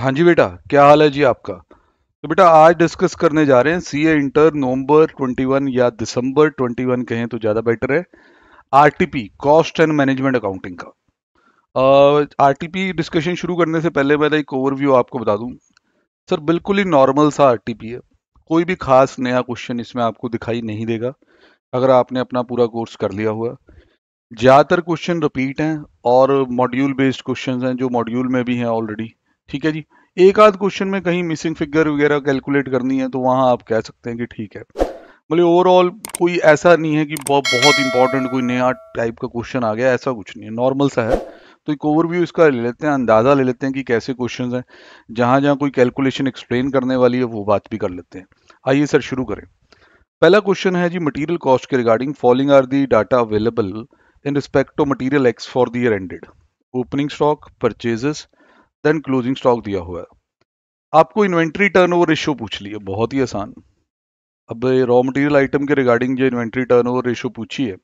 हाँ जी बेटा क्या हाल है जी आपका तो बेटा आज डिस्कस करने जा रहे हैं सी ए इंटर नवंबर 21 या दिसंबर 21 कहें तो ज़्यादा बेटर है RTP cost and management accounting का आरटीपी डिस्कशन शुरू करने से पहले मैं एक ओवरव्यू आपको बता दूं सर बिल्कुल ही नॉर्मल सा आरटीपी है कोई भी खास नया क्वेश्चन इसमें आपको दिखाई नहीं देगा अगर आपने अपना पूरा कोर्स कर लिया हुआ ज़्यादातर क्वेश्चन रिपीट हैं और मॉड्यूल बेस्ड क्वेश्चन हैं जो मॉड्यूल में भी हैं ऑलरेडी ठीक है जी एक आध क्वेश्चन में कहीं मिसिंग फिगर वगैरह कैलकुलेट करनी है तो वहाँ आप कह सकते हैं कि ठीक है बोले मतलब ओवरऑल कोई ऐसा नहीं है कि बहुत इंपॉर्टेंट कोई नया टाइप का क्वेश्चन आ गया ऐसा कुछ नहीं है नॉर्मल सा है तो एक ओवरव्यू इसका ले लेते हैं अंदाज़ा ले लेते हैं कि कैसे क्वेश्चन हैं जहाँ जहाँ कोई कैलकुलेशन एक्सप्लेन करने वाली है वो बात भी कर लेते हैं आइए सर शुरू करें पहला क्वेश्चन है जी मटीरियल कॉस्ट के regarding following are the data available in respect to material X for the ended opening stock purchases then closing stock दिया हुआ है आपको इन्वेंट्री टर्न ओवर रेशियो पूछ लिए बहुत ही आसान अब रॉ मटेरियल आइटम के रिगार्डिंग जो इन्वेंट्री टर्न ओवर रेशियो पूछी है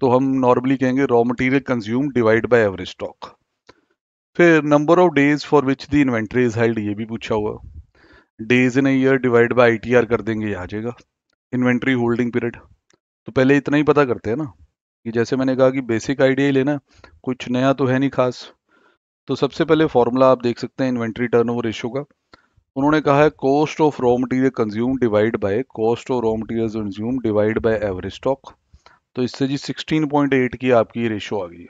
तो हम नॉर्मली कहेंगे raw material consume divide by average stock फिर number of days for which the inventory is held ये भी पूछा हुआ days in year divide by ITR कर देंगे ये आ जाएगा इन्वेंट्री होल्डिंग पीरियड तो पहले इतना ही पता करते हैं ना कि जैसे मैंने कहा कि बेसिक आइडिया ही लेना कुछ नया तो है नहीं खास तो सबसे पहले फॉर्मूला आप देख सकते हैं इन्वेंट्री टर्नओवर ओवर का उन्होंने कहा है cost of raw material consume divide by cost of raw material consume divide by average stock तो इससे जी 16.8 की आपकी रेशियो आ गई है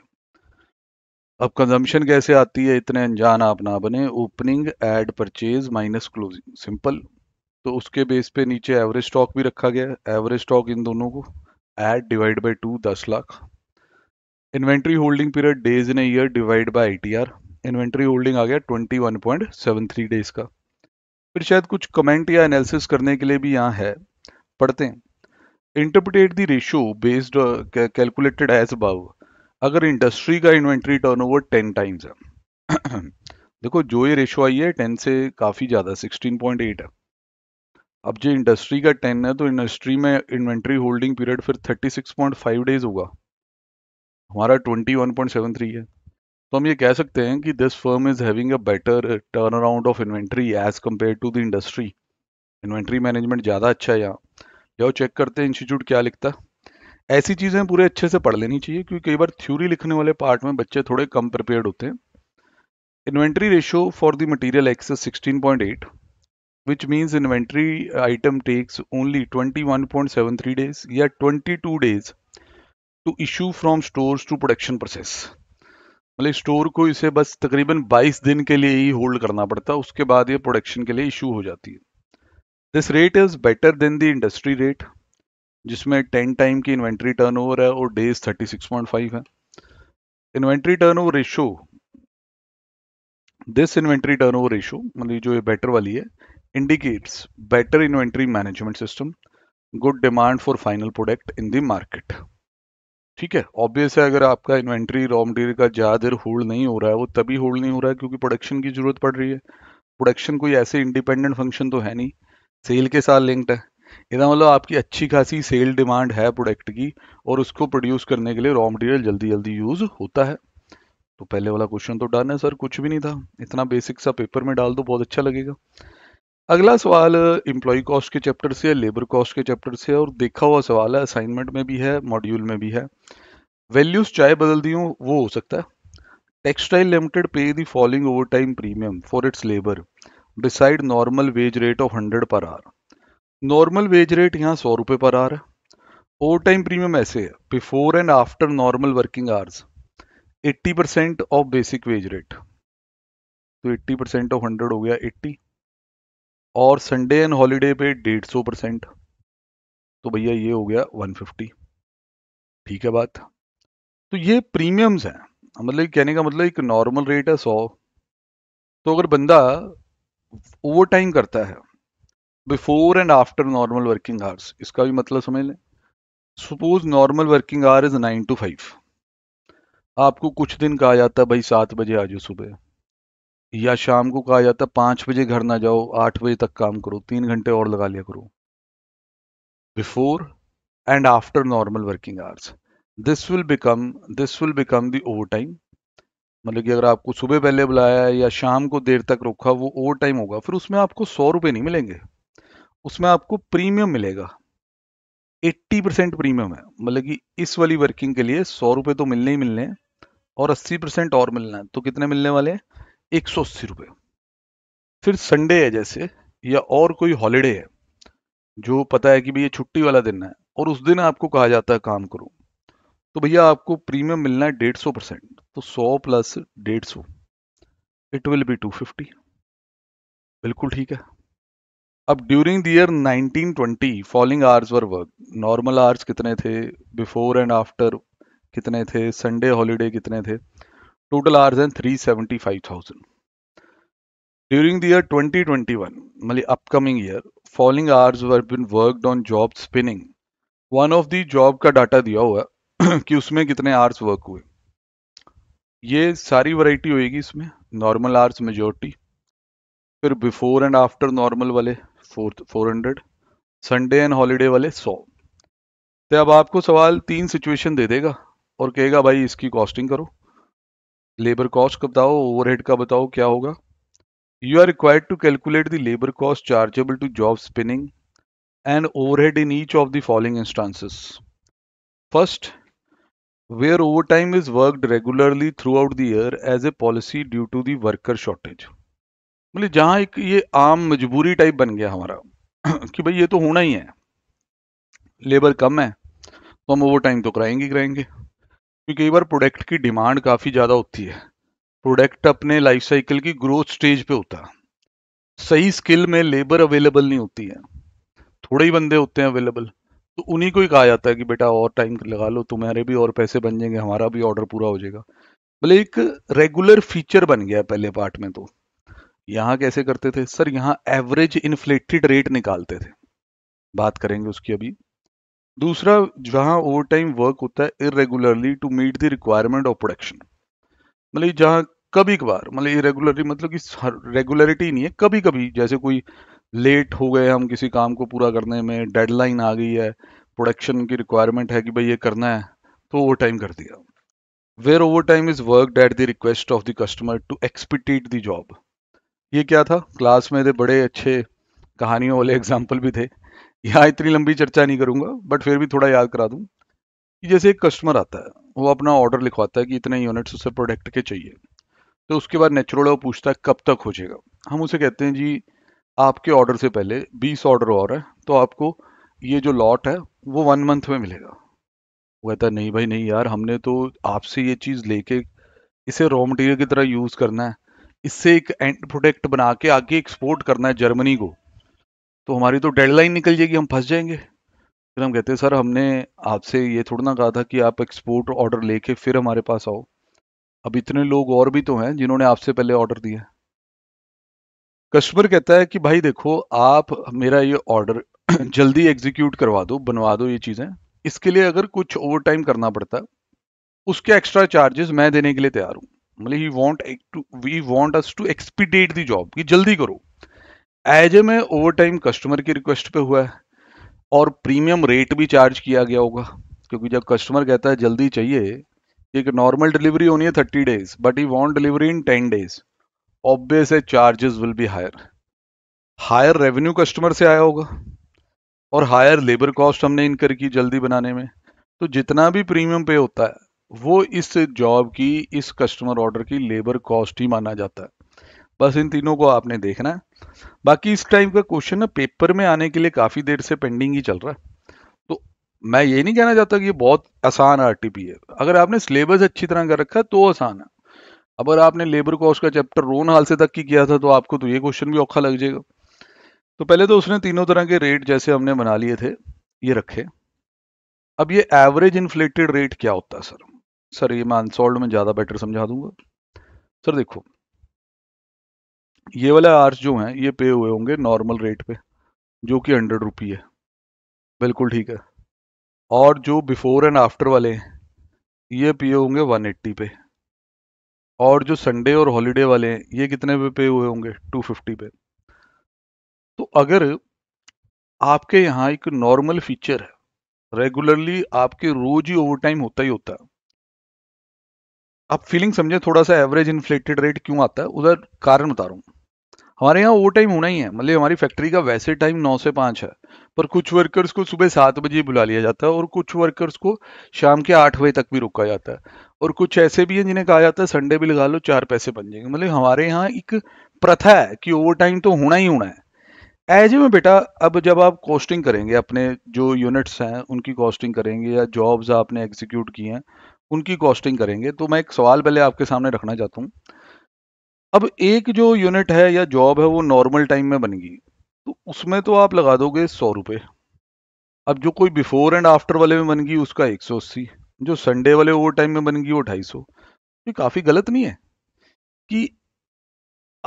अब कंजम्पशन कैसे आती है इतने अनजान आप ना बने opening add purchase minus closing simple तो उसके बेस पे नीचे एवरेज स्टॉक भी रखा गया है एवरेज स्टॉक इन दोनों को एड डिवाइड बाई टू दस lakh inventory holding period days in year divide by I inventory holding आ गया 21.73 डेज का फिर शायद कुछ कमेंट या एनालिसिस करने के लिए भी यहाँ है पढ़ते हैं interpret the ratio based calculated as above अगर इंडस्ट्री का इन्वेंट्री ओवर टेन टाइम्स है देखो जो ये रेशो आई है टेन से काफ़ी ज़्यादा एट है अब जो इंडस्ट्री का टेन है तो इंडस्ट्री में इन्वेंट्री होल्डिंग पीरियड फिर thirty six point five days होगा हमारा ट्वेंटी थ्री है तो हम ये कह सकते हैं कि this firm is having a better turnaround of inventory as compare to the industry inventory management ज़्यादा अच्छा है यहाँ जाओ चेक करते हैं इंस्टीट्यूट क्या लिखता है ऐसी चीज़ें पूरे अच्छे से पढ़ लेनी चाहिए क्योंकि कई बार थ्योरी लिखने वाले पार्ट में बच्चे थोड़े कम प्रिपेयर्ड होते हैं inventory ratio for the material X sixteen point eight which means inventory item takes only twenty one point seven three days या twenty two days to issue from stores to production process मतलब store को इसे बस तकरीबन 22 दिन के लिए ही hold करना पड़ता है उसके बाद ये प्रोडक्शन के लिए इशू हो जाती है this rate is better than the industry rate जिसमें 10 टाइम की इन्वेंट्री टर्नओवर है और डेज 36.5 है inventory turnover ratio this inventory turnover ratio मतलब जो ये बेटर वाली है indicates better inventory management system good demand for final product in the market ठीक है ऑब्वियस है अगर आपका इन्वेंट्री रॉ मटेरियल का ज़्यादा देर होल्ड नहीं हो रहा है वो तभी होल्ड नहीं हो रहा है क्योंकि प्रोडक्शन की ज़रूरत पड़ रही है प्रोडक्शन कोई ऐसे इंडिपेंडेंट फंक्शन तो है नहीं सेल के साथ लिंक्ड है इधर मतलब आपकी अच्छी खासी सेल डिमांड है प्रोडक्ट की और उसको प्रोड्यूस करने के लिए रॉ मटेरियल जल्दी जल्दी यूज़ होता है तो पहले वाला क्वेश्चन तो डन है सर कुछ भी नहीं था इतना बेसिक सा पेपर में डाल दो बहुत अच्छा लगेगा अगला सवाल इम्प्लॉय कॉस्ट के चैप्टर से है लेबर कॉस्ट के चैप्टर से है और देखा हुआ सवाल है असाइनमेंट में भी है मॉड्यूल में भी है वैल्यूज चाहे बदल दी हो वो हो सकता है textile limited pay the following overtime premium for its labour beside normal wage rate of hundred per hour normal wage rate यहाँ सौ रुपये पर आर है ओवर टाइम प्रीमियम ऐसे है before and after normal working hours percent of basic wage rate तो eighty percent of hundred हो गया एट्टी और संडे एंड हॉलीडे पे डेढ़ सौ परसेंट तो भैया ये हो गया 150 ठीक है बात तो ये प्रीमियम्स हैं मतलब कहने का मतलब एक नॉर्मल रेट है सौ तो अगर बंदा ओवर टाइम करता है before and after normal working hours इसका भी मतलब समझ लें suppose normal working hour is nine to five आपको कुछ दिन कहा जाता है भाई सात बजे आ जाओ सुबह या शाम को कहा जाता है पांच बजे घर ना जाओ आठ बजे तक काम करो तीन घंटे और लगा लिया करो before and after normal working hours this will become this will become the overtime मतलब कि अगर आपको सुबह पहले बुलाया या शाम को देर तक रोका वो ओवर टाइम होगा फिर उसमें आपको सौ रुपये नहीं मिलेंगे उसमें आपको प्रीमियम मिलेगा 80 परसेंट प्रीमियम है मतलब कि इस वाली वर्किंग के लिए सौ रुपये तो मिलने ही मिलने हैं और 80 परसेंट और मिलना है तो कितने मिलने वाले हैं एक सौ अस्सी रुपये फिर संडे है जैसे या और कोई हॉलीडे है जो पता है कि भैया छुट्टी वाला दिन है और उस दिन आपको कहा जाता है काम करो तो भैया आपको प्रीमियम मिलना है डेढ़ सौ परसेंट तो सौ प्लस डेढ़ सौ it will be two fifty बिल्कुल ठीक है अब during the year 1920 following hours were work normal hours कितने थे बिफोर एंड आफ्टर कितने थे संडे हॉलीडे कितने थे total hours and 375,000. During twenty twenty one मतलब upcoming year following hours were been worked on job spinning one of the job का data दिया हुआ कि उसमें कितने आर्स वर्क हुए ये सारी वराइटी होएगी इसमें नॉर्मल आर्स मेजोरिटी फिर बिफोर एंड आफ्टर नॉर्मल वाले four four hundred Sunday and holiday वाले सौ तो अब आपको सवाल तीन सिचुएशन दे देगा और कहेगा भाई इसकी कॉस्टिंग करो लेबर कॉस्ट का बताओ ओवरहेड का बताओ क्या होगा you are required to calculate the labour cost chargeable to job spinning and overhead in each of the following instances first where is worked regularly throughout the year as a policy due to the worker shortage मतलब जहाँ एक ये आम मजबूरी type बन गया हमारा कि भाई ये तो होना ही है लेबर कम है तो हम ओवर टाइम तो कराएंगे कराएंगे क्योंकि कई बार प्रोडक्ट की डिमांड काफ़ी ज़्यादा होती है प्रोडक्ट अपने लाइफ साइकिल की ग्रोथ स्टेज पे होता है सही स्किल में लेबर अवेलेबल नहीं होती है थोड़े ही बंदे होते हैं अवेलेबल तो उन्हीं को ही कहा जाता है कि बेटा और टाइम लगा लो तुम्हारे भी और पैसे बन जाएंगे हमारा भी ऑर्डर पूरा हो जाएगा भले एक रेगुलर फीचर बन गया पहले पार्ट में तो यहाँ कैसे करते थे सर यहाँ एवरेज इन्फ्लेटेड रेट निकालते थे बात करेंगे उसकी अभी दूसरा जहाँ ओवर टाइम वर्क होता है irregularly to meet the requirement of production मतलब जहाँ कभी कभार मतलब इरेगुलरली मतलब कि रेगुलरिटी नहीं है कभी कभी जैसे कोई लेट हो गए हम किसी काम को पूरा करने में डेडलाइन आ गई है प्रोडक्शन की रिक्वायरमेंट है कि भाई ये करना है तो ओवर टाइम कर दिया where overtime is work at the request of the customer to expedite the job ये क्या था क्लास में थे बड़े अच्छे कहानियों वाले एग्जाम्पल भी थे यहाँ इतनी लंबी चर्चा नहीं करूँगा बट फिर भी थोड़ा याद करा दूँ कि जैसे एक कस्टमर आता है वो अपना ऑर्डर लिखवाता है कि इतने यूनिट्स उसे प्रोडक्ट के चाहिए तो उसके बाद नेचुरल वो पूछता है कब तक हो जाएगा हम उसे कहते हैं जी आपके ऑर्डर से पहले 20 ऑर्डर और है तो आपको ये जो लॉट है वो वन मंथ में मिलेगा वो कहता नहीं भाई नहीं यार हमने तो आपसे ये चीज़ लेके इसे रॉ मटेरियल की तरह यूज़ करना है इससे एक एंड प्रोडक्ट बना के आगे एक्सपोर्ट करना है जर्मनी को तो हमारी तो डेडलाइन निकल जाएगी हम फंस जाएंगे फिर हम कहते हैं सर हमने आपसे ये थोड़ा ना कहा था कि आप एक्सपोर्ट ऑर्डर लेके फिर हमारे पास आओ अब इतने लोग और भी तो हैं जिन्होंने आपसे पहले ऑर्डर दिया है कस्टमर कहता है कि भाई देखो आप मेरा ये ऑर्डर जल्दी एग्जीक्यूट करवा दो बनवा दो ये चीज़ें इसके लिए अगर कुछ ओवर टाइम करना पड़ता है उसके एक्स्ट्रा चार्जेस मैं देने के लिए तैयार हूँ मतलब he want we want us to expedite the job कि जल्दी करो एज ए में ओवर टाइम कस्टमर की रिक्वेस्ट पे हुआ है और प्रीमियम रेट भी चार्ज किया गया होगा क्योंकि जब कस्टमर कहता है जल्दी चाहिए एक नॉर्मल डिलीवरी होनी है thirty days but he want delivery in ten days obvious है charges will be higher higher revenue customer से आया होगा और हायर लेबर कॉस्ट हमने इनकर की जल्दी बनाने में तो जितना भी प्रीमियम पे होता है वो इस जॉब की इस कस्टमर ऑर्डर की लेबर कॉस्ट ही माना जाता है बस इन तीनों को आपने देखना है बाकी इस टाइप का क्वेश्चन ना पेपर में आने के लिए काफ़ी देर से पेंडिंग ही चल रहा है तो मैं ये नहीं कहना चाहता कि ये बहुत आसान आर है अगर आपने सिलेबस अच्छी तरह कर रखा है तो आसान है अगर आपने लेबर कॉस्ट का चैप्टर रोन हाल से तक की किया था तो आपको तो ये क्वेश्चन भी औखा लग जाएगा तो पहले तो उसने तीनों तरह के रेट जैसे हमने बना लिए थे ये रखे अब ये एवरेज इन्फ्लेटेड रेट क्या होता है सर सर ये मैं अनसॉल्व में ज़्यादा बेटर समझा दूंगा सर देखो ये वाला आर्स जो हैं ये पे हुए होंगे नॉर्मल रेट पे जो कि हंड्रेड रुपी है बिल्कुल ठीक है और जो बिफोर एंड आफ्टर वाले हैं ये पे होंगे वन एट्टी पे और जो संडे और हॉलीडे वाले हैं ये कितने पे पे हुए होंगे टू फिफ्टी पे तो अगर आपके यहाँ एक नॉर्मल फीचर है रेगुलरली आपके रोज ही ओवर टाइम होता ही होता है आप फीलिंग समझे थोड़ा सा एवरेज इन्फ्लेटेड रेट क्यों आता है उधर कारण बता रहा हूँ हमारे यहाँ वो टाइम होना ही है मतलब हमारी फैक्ट्री का वैसे टाइम नौ से पाँच है पर कुछ वर्कर्स को सुबह सात बजे बुला लिया जाता है और कुछ वर्कर्स को शाम के आठ बजे तक भी रोका जाता है और कुछ ऐसे भी हैं जिन्हें कहा जाता है संडे भी लगा लो चार पैसे बन जाएंगे मतलब हमारे यहाँ एक प्रथा है कि ओवर टाइम तो होना ही होना है एज में बेटा अब जब आप कॉस्टिंग करेंगे अपने जो यूनिट्स हैं उनकी कॉस्टिंग करेंगे या जॉब्स आपने एग्जीक्यूट किए हैं उनकी कॉस्टिंग करेंगे तो मैं एक सवाल पहले आपके सामने रखना चाहता हूँ अब एक जो यूनिट है या जॉब है वो नॉर्मल टाइम में बनेगी तो उसमें तो आप लगा दोगे सौ रुपये अब जो कोई बिफोर एंड आफ्टर वाले में बनेगी उसका एक सौ अस्सी जो संडे वाले ओवर टाइम में बनेगी वो ढाई सौ ये काफ़ी गलत नहीं है कि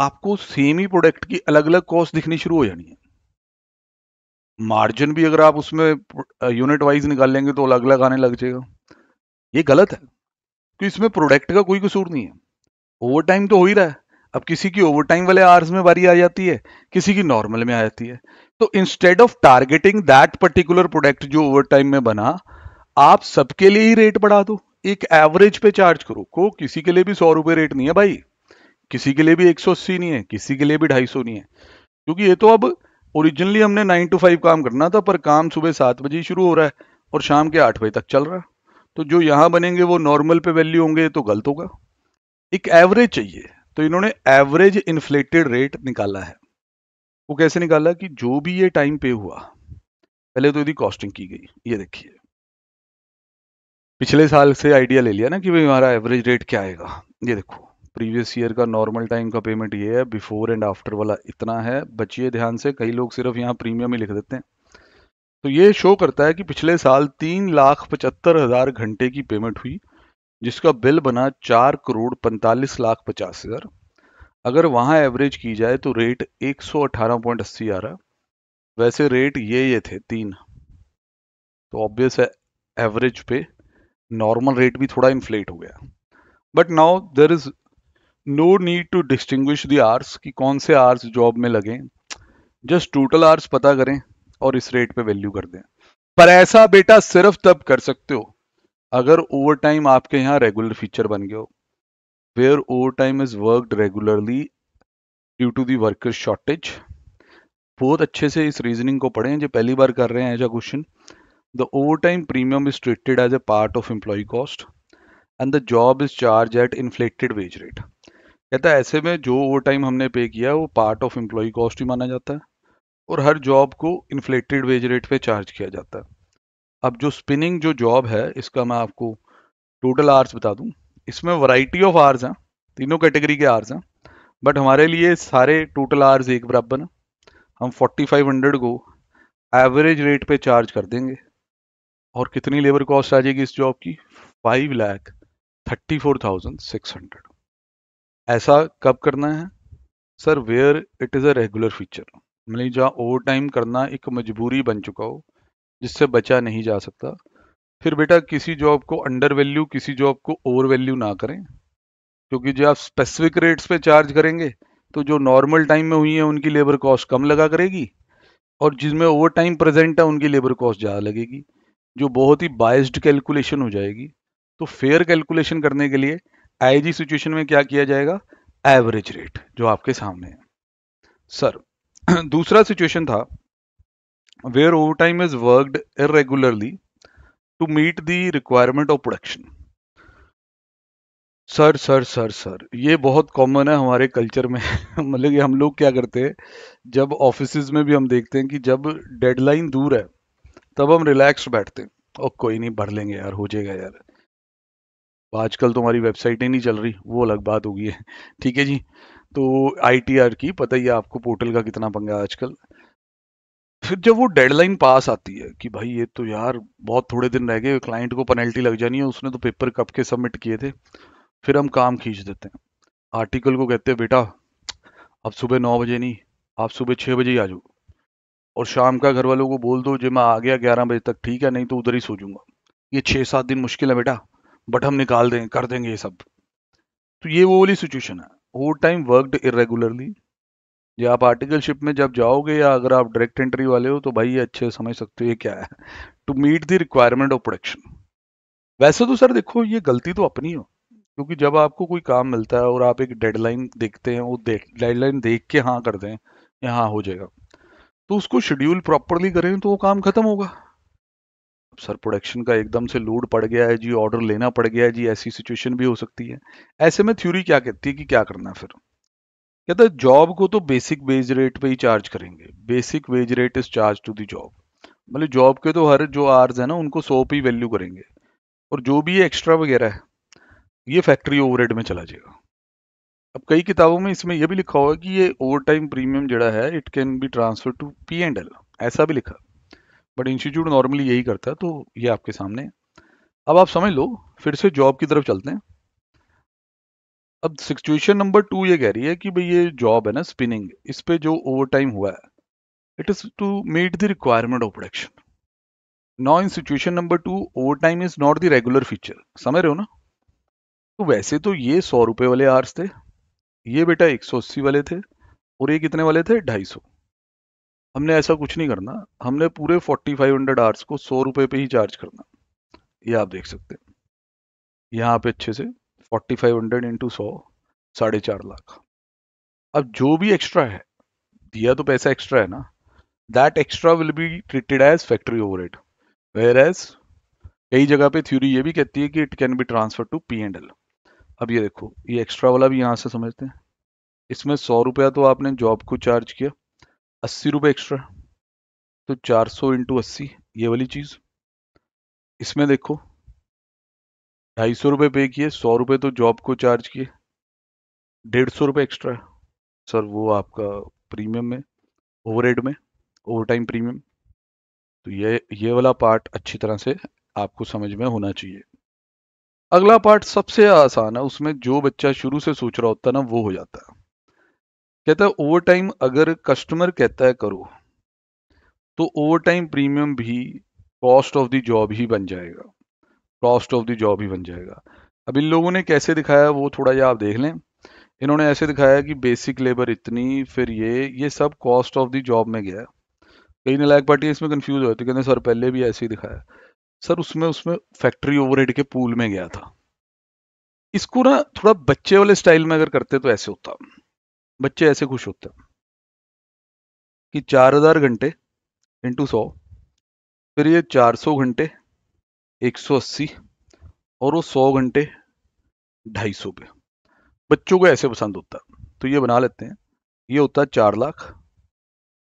आपको सेम ही प्रोडक्ट की अलग अलग कॉस्ट दिखनी शुरू हो जानी है मार्जिन भी अगर आप उसमें यूनिट वाइज निकाल लेंगे तो अलग अलग आने लग जाएगा ये गलत है क्योंकि इसमें प्रोडक्ट का कोई कसूर नहीं है ओवर टाइम तो हो ही रहा है अब किसी की ओवरटाइम वाले आवर्स में बारी आ जाती है किसी की नॉर्मल में आ जाती है तो instead of targeting that particular product जो ओवरटाइम में बना आप सबके लिए ही रेट बढ़ा दो एक एवरेज पे चार्ज करो को किसी के लिए भी सौ रुपए रेट नहीं है भाई किसी के लिए भी एक सौ अस्सी नहीं है किसी के लिए भी ढाई सौ नहीं है क्योंकि ये तो अब ओरिजिनली हमने नाइन टू फाइव काम करना था पर काम सुबह सात बजे शुरू हो रहा है और शाम के आठ बजे तक चल रहा है तो जो यहां बनेंगे वो नॉर्मल पे वैल्यू होंगे तो गलत होगा एक एवरेज चाहिए तो इन्होंने एवरेज इन्फ्लेटेड रेट निकाला है वो कैसे निकाला कि जो भी ये टाइम पे हुआ पहले तो यदि कॉस्टिंग की गई ये देखिए पिछले साल से आइडिया ले लिया ना कि भाई हमारा एवरेज रेट क्या आएगा ये देखो प्रीवियस ईयर का नॉर्मल टाइम का पेमेंट ये है बिफोर एंड आफ्टर वाला इतना है बचिए ध्यान से कई लोग सिर्फ यहाँ प्रीमियम ही लिख देते हैं तो ये शो करता है कि पिछले साल तीन लाख पचहत्तर हजार घंटे की पेमेंट हुई जिसका बिल बना चार करोड़ पैंतालीस लाख पचास हज़ार अगर वहां एवरेज की जाए तो रेट एक सौ अठारह पॉइंट अस्सी आ रहा वैसे रेट ये ये थे तीन तो ऑब्वियस है एवरेज पे नॉर्मल रेट भी थोड़ा इन्फ्लेट हो गया but now there is no need to distinguish the hours कि कौन से आर्स जॉब में लगे जस्ट टोटल आर्स पता करें और इस रेट पे वैल्यू कर दें पर ऐसा बेटा सिर्फ तब कर सकते हो अगर ओवर टाइम आपके यहाँ रेगुलर फीचर बन गया हो where overtime is worked regularly due to the worker shortage बहुत अच्छे से इस रीजनिंग को हैं जो पहली बार कर रहे हैं ऐसा question the overtime premium is treated as a part of employ cost and the job is charge at inflated wage rate कहता है ऐसे में जो ओवर टाइम हमने पे किया वो पार्ट ऑफ एम्प्लॉय कॉस्ट ही माना जाता है और हर जॉब को इन्फ्लेटेड वेज रेट पे चार्ज किया जाता है अब जो स्पिनिंग जो जॉब है इसका मैं आपको टोटल आर्स बता दूं इसमें वैरायटी ऑफ आर्स हैं तीनों कैटेगरी के आर्स हैं बट हमारे लिए सारे टोटल आर्स एक बराबर हैं हम 4500 को एवरेज रेट पे चार्ज कर देंगे और कितनी लेबर कॉस्ट आ जाएगी इस जॉब की five lakh thirty four thousand six hundred ऐसा कब करना है sir where it is a regular feature मतलब जहाँ ओवर टाइम करना एक मजबूरी बन चुका हो जिससे बचा नहीं जा सकता फिर बेटा किसी जॉब को अंडर वैल्यू किसी जॉब को ओवर वैल्यू ना करें क्योंकि जो आप स्पेसिफिक रेट्स पे चार्ज करेंगे तो जो नॉर्मल टाइम में हुई है उनकी लेबर कॉस्ट कम लगा करेगी और जिसमें ओवर टाइम प्रेजेंट है उनकी लेबर कॉस्ट ज़्यादा लगेगी जो बहुत ही बायस्ड कैलकुलेशन हो जाएगी तो फेयर कैलकुलेशन करने के लिए आईजी सिचुएशन में क्या किया जाएगा एवरेज रेट जो आपके सामने है सर दूसरा सिचुएशन था where overtime is worked irregularly to meet the requirement of production. Sir sir sir sir ये बहुत कॉमन है हमारे कल्चर में मतलब हम लोग क्या करते हैं जब ऑफिस में भी हम देखते हैं कि जब डेडलाइन दूर है तब हम रिलैक्स बैठते हैं और कोई नहीं भर लेंगे यार हो जाएगा यार आजकल तो हमारी वेबसाइट ही नहीं चल रही वो अलग बात होगी है ठीक है जी तो आई की पता ही है आपको पोर्टल का कितना पंगा आजकल फिर जब वो डेडलाइन पास आती है कि भाई ये तो यार बहुत थोड़े दिन रह गए क्लाइंट को पेनल्टी लग जानी है उसने तो पेपर कब के सबमिट किए थे फिर हम काम खींच देते हैं आर्टिकल को कहते हैं बेटा अब सुबह नौ बजे नहीं आप सुबह छः बजे ही आ जाओ और शाम का घर वालों को बोल दो जो मैं आ गया ग्यारह बजे तक ठीक है नहीं तो उधर ही सो जाऊंगा ये छः सात दिन मुश्किल है बेटा बट हम निकाल देंगे कर देंगे ये सब तो ये वो वाली सिचुएशन है ओवर टाइम वर्कड इरेगुलरली या आप आर्टिकलशिप में जब जाओगे या अगर आप डायरेक्ट एंट्री वाले हो तो भाई ये अच्छे समझ सकते हो ये क्या है to meet the requirement of production वैसे तो सर देखो ये गलती तो अपनी हो क्योंकि जब आपको कोई काम मिलता है और आप एक डेडलाइन देखते हैं वो डेडलाइन देख के हाँ कर दें या हाँ हो जाएगा तो उसको शेड्यूल प्रॉपरली करें तो वो काम खत्म होगा सर प्रोडक्शन का एकदम से लोड पड़ गया है जी ऑर्डर लेना पड़ गया है जी ऐसी सिचुएशन भी हो सकती है ऐसे में थ्योरी क्या कहती है कि क्या करना है फिर या जॉब तो को तो बेसिक वेज रेट पे ही चार्ज करेंगे basic wage rate is charge to the job मतलब जॉब के तो हर जो आर्स है ना उनको सौ पे ही वैल्यू करेंगे और जो भी एक्स्ट्रा वगैरह है ये फैक्ट्री ओवर में चला जाएगा अब कई किताबों में इसमें यह भी लिखा हुआ कि ये ओवर टाइम प्रीमियम जड़ा है it can be transfer to P and L ऐसा भी लिखा बट इंस्टीट्यूट नॉर्मली यही करता है तो ये आपके सामने अब आप समझ लो फिर से जॉब की तरफ चलते हैं अब सिचुएशन नंबर टू ये कह रही है कि भाई ये जॉब है ना स्पिनिंग इस पे जो ओवर टाइम हुआ है it is to meet the requirement of production now in situation number two overtime is not the regular feature समझ रहे हो ना तो वैसे तो ये सौ रुपये वाले आर्स थे ये बेटा एक सौ अस्सी वाले थे और ये कितने वाले थे ढाई सौ हमने ऐसा कुछ नहीं करना हमने पूरे फोर्टी फाइव हंड्रेड आर्स को सौ रुपये पे ही चार्ज करना ये आप देख सकते हैं यहाँ पे अच्छे से फोर्टी फाइव हंड्रेड इंटू सौ साढ़े चार लाख अब जो भी एक्स्ट्रा है दिया तो पैसा एक्स्ट्रा है ना that extra will be treated as factory overhead whereas कई जगह पे थ्योरी ये भी कहती है कि it can be transfer to P and L अब ये देखो ये एक्स्ट्रा वाला भी यहाँ से समझते हैं इसमें सौ रुपया तो आपने जॉब को चार्ज किया अस्सी रुपये एक्स्ट्रा तो चार सौ इंटू अस्सी ये वाली चीज़ इसमें देखो ढाई सौ रुपये पे किए सौ रुपये तो जॉब को चार्ज किए डेढ़ सौ रुपये एक्स्ट्रा सर वो आपका प्रीमियम में ओवर में ओवर टाइम प्रीमियम तो ये ये वाला पार्ट अच्छी तरह से आपको समझ में होना चाहिए अगला पार्ट सबसे आसान है उसमें जो बच्चा शुरू से सोच रहा होता है ना वो हो जाता है कहता है ओवर टाइम अगर कस्टमर कहता है करो तो ओवर टाइम प्रीमियम भी कॉस्ट ऑफ द जॉब ही बन जाएगा कॉस्ट ऑफ द जॉब ही बन जाएगा अब इन लोगों ने कैसे दिखाया वो थोड़ा या आप देख लें इन्होंने ऐसे दिखाया कि बेसिक लेबर इतनी फिर ये ये सब कॉस्ट ऑफ द जॉब में गया कई नलायक पार्टी इसमें कन्फ्यूज हो कहते सर पहले भी ऐसे ही दिखाया सर उसमें उसमें फैक्ट्री ओवर के पूल में गया था इसको ना थोड़ा बच्चे वाले स्टाइल में अगर करते तो ऐसे होता बच्चे ऐसे खुश होते कि चार हजार घंटे इंटू सौ फिर ये चार सौ घंटे 180 और वो 100 घंटे 250 पे बच्चों को ऐसे पसंद होता तो ये बना लेते हैं ये होता है चार लाख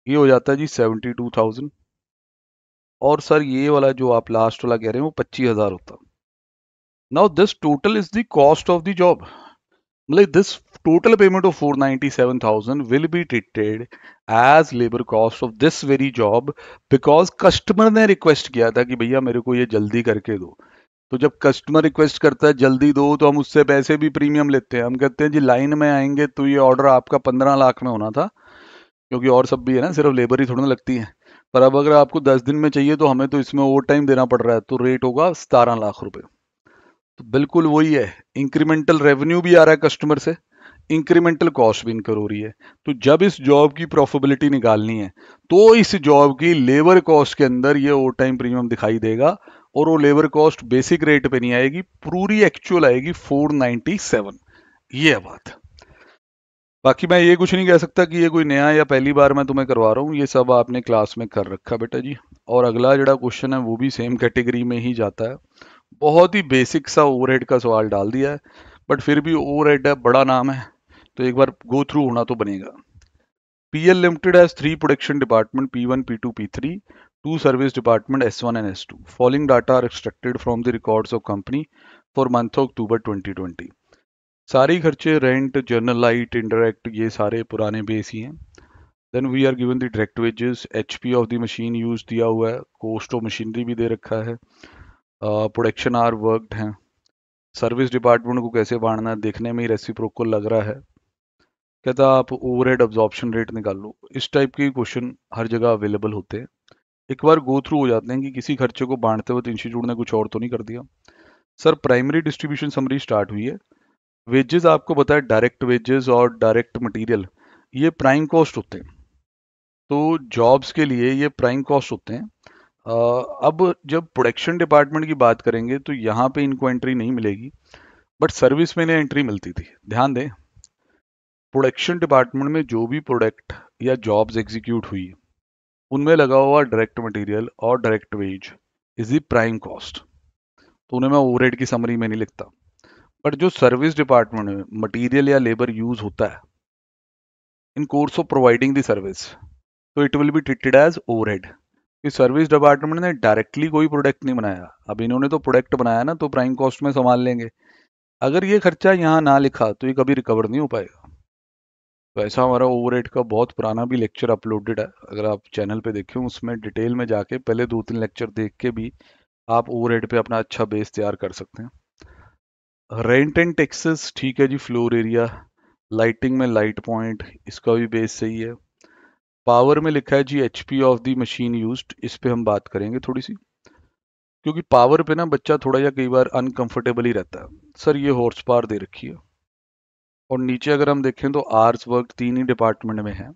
ये हो जाता है जी सेवेंटी टू थाउजेंड और सर ये वाला जो आप लास्ट वाला कह रहे हैं वो पच्चीस हजार होता now this total is the cost of the job payment of four payment seven 497,000 will be treated as labour cost of this very job because customer ने रिक्वेस्ट किया था कि भैया मेरे को ये जल्दी करके दो तो जब कस्टमर रिक्वेस्ट करता है जल्दी दो तो हम उससे पैसे भी प्रीमियम लेते हैं हम कहते हैं जी लाइन में आएंगे तो ये ऑर्डर आपका पंद्रह लाख में होना था क्योंकि और सब भी है ना सिर्फ लेबर ही थोड़ी ना लगती है पर अब अगर आपको दस दिन में चाहिए तो हमें तो इसमें ओवर टाइम देना पड़ रहा है तो रेट होगा सतारह लाख रुपये तो बिल्कुल वही है इंक्रीमेंटल रेवेन्यू भी आ रहा है कस्टमर से इंक्रीमेंटल कॉस्ट भी इनकर हो रही है तो जब इस जॉब की प्रॉफिबिलिटी निकालनी है तो इस जॉब की लेबर कॉस्ट के अंदर ये ओवर टाइम प्रीमियम दिखाई देगा और वो लेबर कॉस्ट बेसिक रेट पे नहीं आएगी पूरी एक्चुअल आएगी 497 ये बात बाकी मैं ये कुछ नहीं कह सकता कि ये कोई नया या पहली बार मैं तुम्हें करवा रहा हूँ ये सब आपने क्लास में कर रखा बेटा जी और अगला जो क्वेश्चन है वो भी सेम कैटेगरी में ही जाता है बहुत ही बेसिक सा ओवरहेड का सवाल डाल दिया है बट फिर भी ओवरहेड है बड़ा नाम है तो एक बार गो थ्रू होना तो बनेगा P L limited has three production department P one P two P three two service department S one and S two following data are extracted from the records of company for month of October twenty twenty सारी खर्चे rent journal light indirect ये सारे पुराने base ही हैं then we are given the direct wages H of the machine use दिया हुआ है कोस्ट ऑफ मशीनरी भी दे रखा है प्रोडक्शन आर वर्कड हैं सर्विस डिपार्टमेंट को कैसे बांटना है देखने में ही रेसिप्रोक को लग रहा है कहता आप ओवरहेड ऑब्जॉर्प्शन रेट निकाल लो इस टाइप के क्वेश्चन हर जगह अवेलेबल होते हैं एक बार गो थ्रू हो जाते हैं कि किसी खर्चे को बांटते वक्त इंस्टीट्यूट ने कुछ और तो नहीं कर दिया sir primary distribution summary start हुई है वेजेस आपको बताया डायरेक्ट वेजेस और डायरेक्ट मटेरियल ये प्राइम कॉस्ट होते हैं तो जॉब्स के लिए ये प्राइम कॉस्ट होते हैं अब जब प्रोडक्शन डिपार्टमेंट की बात करेंगे तो यहाँ पे इनको एंट्री नहीं मिलेगी बट सर्विस में इन्हें एंट्री मिलती थी ध्यान दें प्रोडक्शन डिपार्टमेंट में जो भी प्रोडक्ट या जॉब्स एग्जीक्यूट हुई उनमें लगा हुआ डायरेक्ट मटेरियल और direct wage is the prime cost तो उन्हें मैं ओवरहेड की समरी में नहीं लिखता बट जो सर्विस डिपार्टमेंट में मटीरियल या लेबर यूज होता है in course of providing the service तो it will be treated as over कि सर्विस डिपार्टमेंट ने डायरेक्टली कोई प्रोडक्ट नहीं बनाया अब इन्होंने तो प्रोडक्ट बनाया ना तो प्राइम कॉस्ट में संभाल लेंगे अगर ये खर्चा यहाँ ना लिखा तो ये कभी रिकवर नहीं हो पाएगा तो ऐसा हमारा ओवर का बहुत पुराना भी लेक्चर अपलोडेड है अगर आप चैनल पे देखें उसमें डिटेल में जाके पहले दो तीन लेक्चर देख के भी आप ओवर पे अपना अच्छा बेस तैयार कर सकते हैं रेंट एंड टैक्सेस ठीक है जी फ्लोर एरिया लाइटिंग में लाइट पॉइंट इसका भी बेस सही है पावर में लिखा है जी H P of the machine use इस पर हम बात करेंगे थोड़ी सी क्योंकि पावर पे ना बच्चा थोड़ा या कई बार अनकंफर्टेबल ही रहता है सर ये हॉर्स पावर दे रखी है और नीचे अगर हम देखें तो आर्स वर्क तीन ही डिपार्टमेंट में है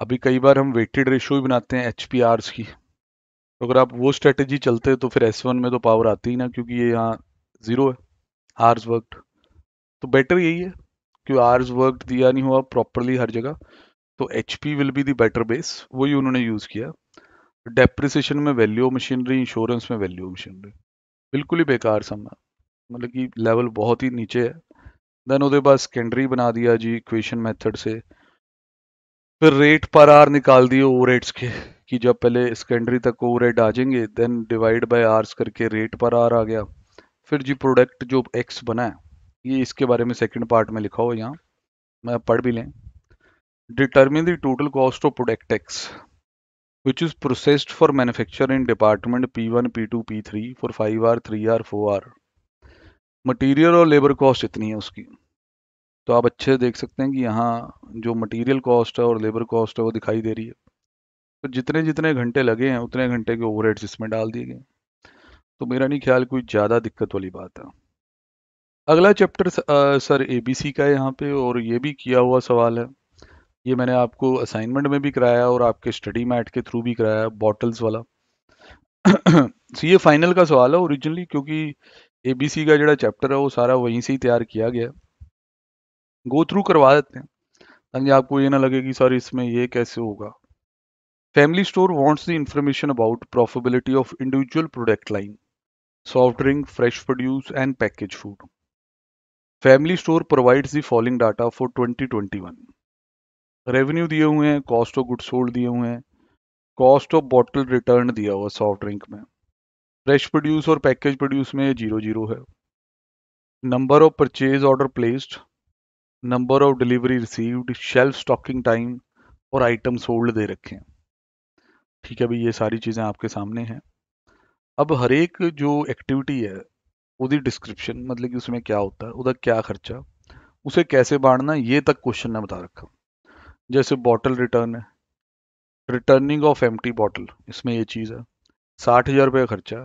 अभी कई बार हम वेटेड रेशो भी बनाते हैं एच पी आर्स की तो अगर आप वो स्ट्रेटेजी चलते तो फिर एस वन में तो पावर आती ही ना क्योंकि ये यहाँ ज़ीरो है आर्स वर्क तो बेटर यही है कि आर्स वर्क दिया नहीं हुआ प्रॉपरली हर जगह तो H P will be the better base वही उन्होंने यूज़ किया डेप्रिसिएशन में वैल्यू मशीनरी इंश्योरेंस में वैल्यू मशीनरी बिल्कुल ही बेकार समझा मतलब कि लेवल बहुत ही नीचे है देन उसके बाद सेकेंडरी बना दिया जी इक्वेशन मेथड से फिर रेट पर आर निकाल दिए ओ रेट्स के कि जब पहले सेकेंडरी तक ओ रेट आ जाएंगे देन डिवाइड बाय आर्स करके रेट पर आर आ गया फिर जी प्रोडक्ट जो एक्स बना है ये इसके बारे में सेकंड पार्ट में लिखा हो यहाँ मैं पढ़ भी लें determine cost Determine the total cost of product X department P one P two P three P1, five hours three hours four hours material और लेबर कॉस्ट इतनी है उसकी तो आप अच्छे देख सकते हैं कि यहाँ जो मटीरियल कॉस्ट है और लेबर कॉस्ट है वो दिखाई दे रही है तो जितने जितने घंटे लगे हैं उतने घंटे के ओवर इसमें डाल दिए गए तो मेरा नहीं ख्याल कोई ज़्यादा दिक्कत वाली बात है अगला chapter sir A B C का है यहाँ पे और ये भी किया हुआ सवाल है ये मैंने आपको असाइनमेंट में भी कराया और आपके स्टडी मैट के थ्रू भी कराया बॉटल्स वाला सो ये फाइनल का सवाल है ओरिजिनली क्योंकि ए बी सी का जो चैप्टर है वो सारा वहीं से ही तैयार किया गया गो थ्रू करवा देते हैं ताकि आपको ये ना लगे कि सर इसमें ये कैसे होगा family store wants the information about profitability of individual product line soft drink fresh produce and package food family store provides the following data for one revenue दिए हुए हैं कॉस्ट ऑफ गुड सोल्ड दिए हुए हैं cost of bottle return दिया हुआ soft drink में fresh produce और पैकेज प्रोड्यूस में जीरो जीरो है number of purchase order placed number of delivery received shelf stocking time और आइटम सोल्ड दे रखे हैं ठीक है भाई ये सारी चीज़ें आपके सामने हैं अब हर एक जो एक्टिविटी है उसकी डिस्क्रिप्शन मतलब कि उसमें क्या होता है ਉਹਦਾ क्या खर्चा उसे कैसे बांटना ये तक क्वेश्चन ने बता रखा जैसे बॉटल रिटर्न है returning of empty bottle इसमें ये चीज़ है साठ हज़ार रुपये खर्चा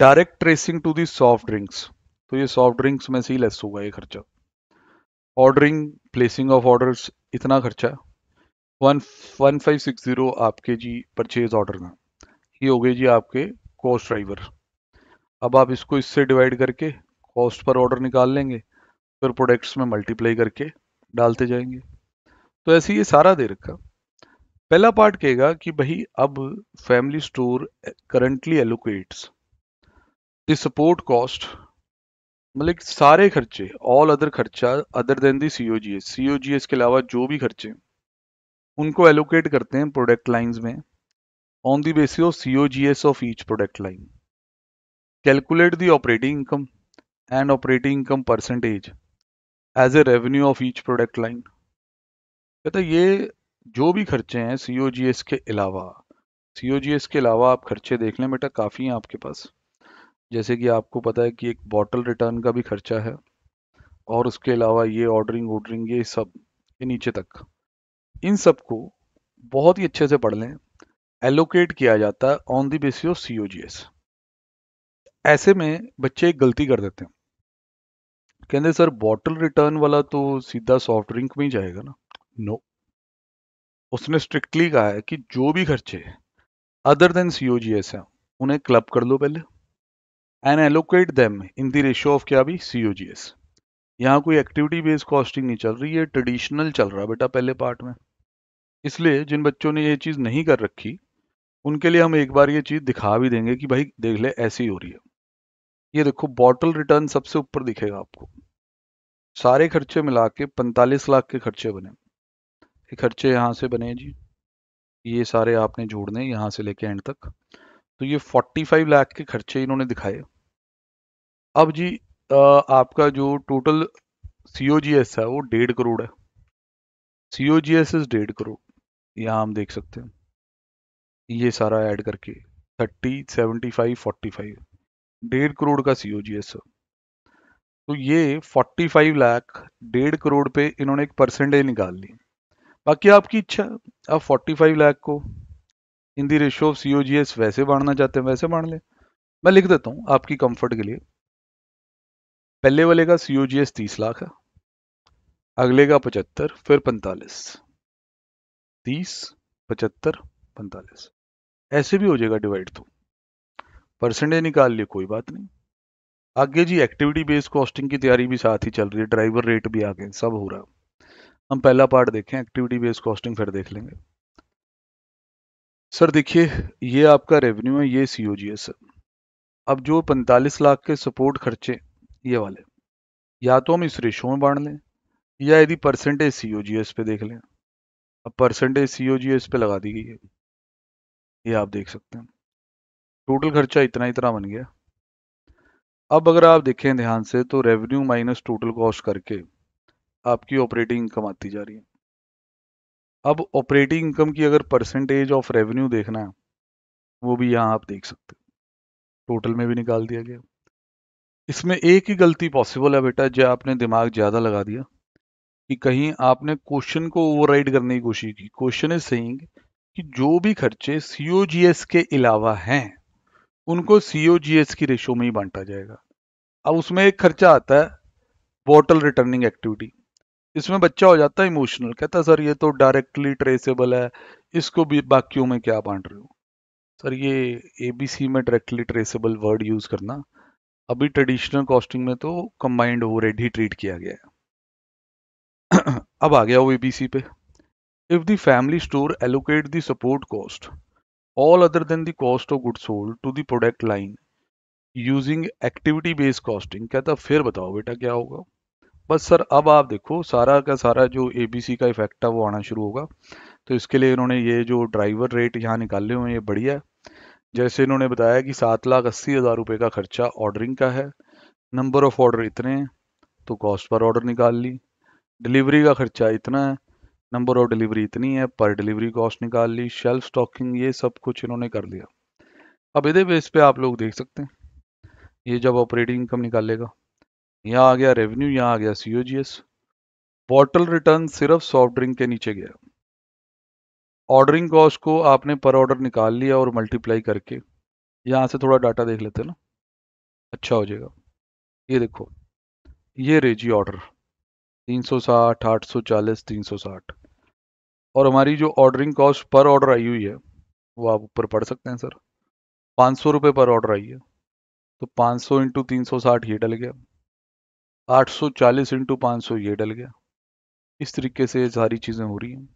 direct tracing to the soft drinks तो ये सॉफ्ट ड्रिंक्स में से ही लेस होगा ये खर्चा ऑर्डरिंग प्लेसिंग ऑफ ऑर्डर्स इतना खर्चा one one five six zero आपके जी परचेज ऑर्डर में ये हो गए जी आपके कॉस्ट ड्राइवर अब आप इसको इससे डिवाइड करके कॉस्ट पर ऑर्डर निकाल लेंगे फिर प्रोडक्ट्स में मल्टीप्लाई करके डालते जाएंगे तो ऐसे ये सारा दे रखा पहला पार्ट कहेगा कि भाई अब family store currently allocates the support cost मतलब सारे खर्चे ऑल अदर खर्चा other than the G S G S के अलावा जो भी खर्चे उनको एलोकेट करते हैं प्रोडक्ट लाइंस में on the basis of G S of each product line calculate the operating income and operating income percentage as a revenue of each product line कहते ये जो भी खर्चे हैं सी ओ जी एस के अलावा सी ओ जी एस के अलावा आप खर्चे देख लें बेटा काफ़ी हैं आपके पास जैसे कि आपको पता है कि एक बॉटल रिटर्न का भी खर्चा है और उसके अलावा ये ऑर्डरिंग ऑर्डरिंग ये सब ये नीचे तक इन सब को बहुत ही अच्छे से पढ़ लें एलोकेट किया जाता है on the basis of C O G S ऐसे में बच्चे एक गलती कर देते हैं कहते सर बॉटल रिटर्न वाला तो सीधा सॉफ्ट ड्रिंक में ही जाएगा ना नो उसने स्ट्रिक्टली कहा है कि जो भी खर्चे other than C O G S है उन्हें क्लब कर लो पहले and allocate them in the ratio of क्या भी सी ओ जी एस यहाँ कोई एक्टिविटी बेस्ड कॉस्टिंग नहीं चल रही है ट्रेडिशनल चल रहा है बेटा पहले पार्ट में इसलिए जिन बच्चों ने ये चीज़ नहीं कर रखी उनके लिए हम एक बार ये चीज़ दिखा भी देंगे कि भाई देख ले ऐसी हो रही है ये देखो बॉटल रिटर्न सबसे ऊपर दिखेगा आपको सारे खर्चे मिला के पैंतालीस लाख के खर्चे बने खर्चे यहाँ से बने जी ये सारे आपने जोड़ने यहाँ से लेके एंड तक तो ये 45 लाख के खर्चे इन्होंने दिखाए अब जी आ, आपका जो टोटल सी है वो डेढ़ करोड़ है सी ओ जी एस इज डेढ़ करोड़ यहाँ हम देख सकते हैं ये सारा ऐड करके thirty seventy five forty five डेढ़ करोड़ का सी ओ जी एस है तो ये 45 लाख डेढ़ करोड़ पे इन्होंने एक परसेंटेज निकाल ली बाकी आपकी इच्छा आप फोर्टी फाइव लाख को in the ratio of C O G S वैसे बांटना चाहते हैं वैसे बांट लें मैं लिख देता हूँ आपकी कंफर्ट के लिए पहले वाले का सी ओ जी एस तीस लाख है अगले का पचहत्तर फिर पैंतालीस तीस पचहत्तर पैंतालीस ऐसे भी हो जाएगा डिवाइड तो परसेंटेज निकाल लिए कोई बात नहीं आगे जी एक्टिविटी बेस्ड कॉस्टिंग की तैयारी भी साथ ही चल रही है ड्राइवर रेट भी आगे सब हो रहा है हम पहला पार्ट देखें एक्टिविटी बेस्ड कॉस्टिंग फिर देख लेंगे सर देखिए ये आपका रेवेन्यू है ये सी ओ जी है सर अब जो 45 लाख के सपोर्ट खर्चे ये वाले या तो हम इस रेशो में बांट लें या यदि परसेंटेज सी ओ जी एस पे देख लें अब परसेंटेज सी ओ जी एस पे लगा दी गई है ये आप देख सकते हैं टोटल खर्चा इतना इतना बन गया अब अगर आप देखें ध्यान से तो रेवेन्यू माइनस टोटल कॉस्ट करके आपकी ऑपरेटिंग इनकम आती जा रही है अब ऑपरेटिंग इनकम की अगर परसेंटेज ऑफ रेवेन्यू देखना है वो भी यहाँ आप देख सकते हो टोटल में भी निकाल दिया गया इसमें एक ही गलती पॉसिबल है बेटा जो आपने दिमाग ज़्यादा लगा दिया कि कहीं आपने क्वेश्चन को ओवरराइड करने की कोशिश की क्वेश्चन इज सेइंग कि जो भी खर्चे सीओजीएस के अलावा हैं उनको सीओजीएस की रेशो में ही बांटा जाएगा अब उसमें एक खर्चा आता है बॉटल रिटर्निंग एक्टिविटी इसमें बच्चा हो जाता है इमोशनल कहता सर ये तो डायरेक्टली ट्रेसेबल है इसको भी बाकियों में क्या बांट रहे हो सर ये ए बी सी में डायरेक्टली ट्रेसेबल वर्ड यूज करना अभी ट्रेडिशनल कॉस्टिंग में तो कंबाइंड ओवरहेड ही ट्रीट किया गया है अब आ गया वो एबीसी पे if the family store allocate the support cost all other than the cost of good sold to the product line using activity based costing कहता फिर बताओ बेटा क्या होगा बस सर अब आप देखो सारा का सारा जो ए का इफेक्ट है वो आना शुरू होगा तो इसके लिए इन्होंने ये जो ड्राइवर रेट यहाँ निकाले हुए हैं ये बढ़िया है जैसे इन्होंने बताया कि सात लाख अस्सी हज़ार रुपये का खर्चा ऑर्डरिंग का है नंबर ऑफ ऑर्डर इतने हैं तो कॉस्ट पर ऑर्डर निकाल ली डिलीवरी का खर्चा इतना है नंबर ऑफ डिलीवरी इतनी है पर डिलीवरी कॉस्ट निकाल ली शेल्फ स्टॉकिंग ये सब कुछ इन्होंने कर लिया अब इधर बेस पे आप लोग देख सकते हैं ये जब ऑपरेटिंग इनकम निकालेगा यहाँ आ गया रेवेन्यू यहाँ आ गया सीओजीएस बॉटल रिटर्न सिर्फ सॉफ्ट ड्रिंक के नीचे गया ऑर्डरिंग कॉस्ट को आपने पर ऑर्डर निकाल लिया और मल्टीप्लाई करके यहाँ से थोड़ा डाटा देख लेते ना अच्छा हो जाएगा ये देखो ये रेजी जी ऑर्डर 360, 840, 360 और हमारी जो ऑर्डरिंग कॉस्ट पर ऑर्डर आई हुई है वो आप ऊपर पढ़ सकते हैं सर पाँच सौ रुपये पर ऑर्डर आई है तो पाँच सौ इंटू तीन सौ साठ ये डल गया आठ सौ चालीस इंटू पाँच सौ ये डल गया इस तरीके से सारी चीज़ें हो रही हैं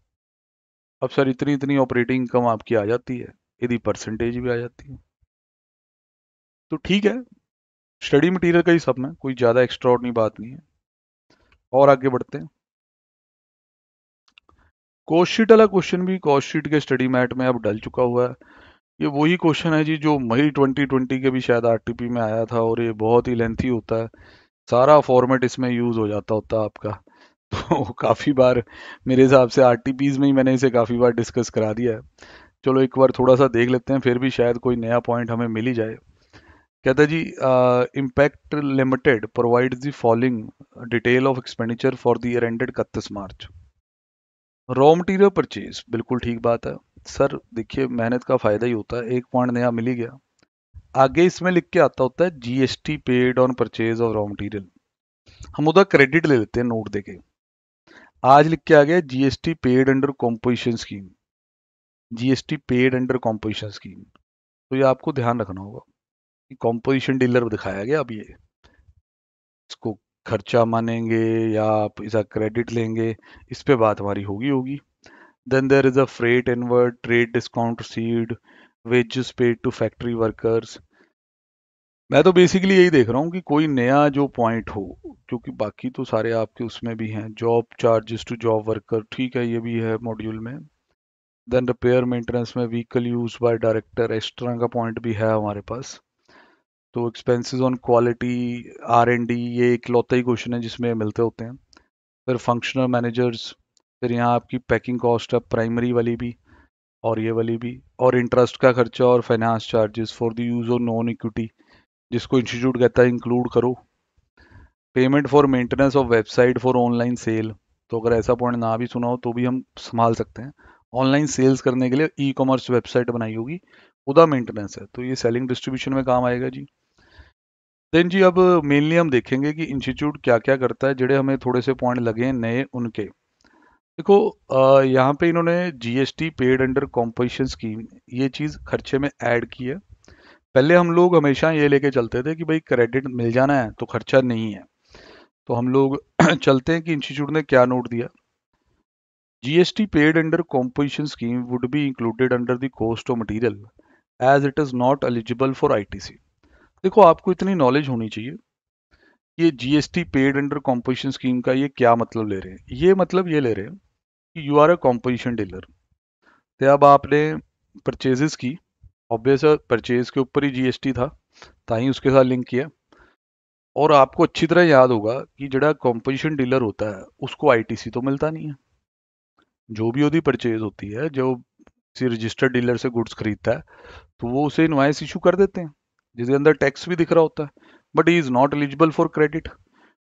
अब सर इतनी इतनी ऑपरेटिंग इनकम आपकी आ जाती है यदि परसेंटेज भी आ जाती है तो ठीक है स्टडी मटेरियल का ही सब में कोई ज़्यादा एक्स्ट्रा बात नहीं है और आगे बढ़ते हैं कोस्ट शीट वाला क्वेश्चन भी कोस्ट शीट के स्टडी मैट में अब डल चुका हुआ है ये वही क्वेश्चन है जी जो मई 2020 के भी शायद आरटीपी में आया था और ये बहुत ही लेंथी होता है सारा फॉर्मेट इसमें यूज हो जाता होता आपका तो काफ़ी बार मेरे हिसाब से आर में ही मैंने इसे काफ़ी बार डिस्कस करा दिया है चलो एक बार थोड़ा सा देख लेते हैं फिर भी शायद कोई नया पॉइंट हमें मिल ही जाए कहता जी impact limited provide the following detail of expenditure for the year ended इकतीस मार्च रॉ मटीरियल परचेज बिल्कुल ठीक बात है सर देखिए मेहनत का फ़ायदा ही होता है एक पॉइंट नया मिल ही गया आगे इसमें लिख के आता होता है GST paid on purchase of raw material हम उधर क्रेडिट ले लेते हैं नोट देके आज लिख के आ गया GST paid under composition scheme GST paid under composition scheme तो ये आपको ध्यान रखना होगा कि कॉम्पोजिशन डीलर दिखाया गया अब ये इसको खर्चा मानेंगे या आप इसका क्रेडिट लेंगे इस पर बात हमारी होगी होगी then there is a freight inward trade discount seed wages paid to factory workers मैं तो बेसिकली यही देख रहा हूँ कि कोई नया जो पॉइंट हो क्योंकि बाकी तो सारे आपके उसमें भी हैं job charges to job worker ठीक है ये भी है मॉड्यूल में देन रिपेयर मेंटेनेंस में व्हीकल यूज बाय डायरेक्टर इस तरह का पॉइंट भी है हमारे पास तो expenses on quality R and D ये इकलौता ही क्वेश्चन है जिसमें मिलते होते हैं फिर फंक्शनल मैनेजर्स फिर यहाँ आपकी पैकिंग कॉस्ट है प्राइमरी वाली भी और ये वाली भी और इंटरेस्ट का खर्चा और finance charges for the use of non equity जिसको इंस्टीट्यूट कहता है इंक्लूड करो payment for maintenance of website for online sale तो अगर ऐसा पॉइंट ना भी सुना हो तो भी हम संभाल सकते हैं ऑनलाइन सेल्स करने के लिए ई कॉमर्स वेबसाइट बनाई होगी उदा मेंटेनेंस है तो ये सेलिंग डिस्ट्रीब्यूशन में काम आएगा जी देन जी अब मेनली हम देखेंगे कि इंस्टीट्यूट क्या क्या करता है ਜਿਹੜੇ हमें थोड़े से पॉइंट लगे हैं नए उनके देखो यहाँ पे इन्होंने GST paid under composition scheme ये चीज़ खर्चे में ऐड की है पहले हम लोग हमेशा ये लेके चलते थे कि भाई क्रेडिट मिल जाना है तो खर्चा नहीं है तो हम लोग चलते हैं कि इंस्टीट्यूट ने क्या नोट दिया GST paid under composition scheme would be included under the cost of material as it is not eligible for ITC देखो आपको इतनी नॉलेज होनी चाहिए ये GST paid under composition scheme का ये क्या मतलब ले रहे हैं ये मतलब ये ले रहे हैं कि you are a composition dealer तो अब आपने परचेजेस की ऑब्वियस है परचेज के ऊपर ही जीएसटी था ही उसके साथ लिंक किया और आपको अच्छी तरह याद होगा कि ਜਿਹੜਾ कॉम्पोजिशन डीलर होता है उसको आईटीसी तो मिलता नहीं है जो भी ਉਹਦੀ परचेज होती है जो किसी रजिस्टर्ड डीलर से गुड्स खरीदता है तो वो उसे इन्वाइस इशू कर देते हैं जिसके अंदर टैक्स भी दिख रहा होता है but he is not eligible for credit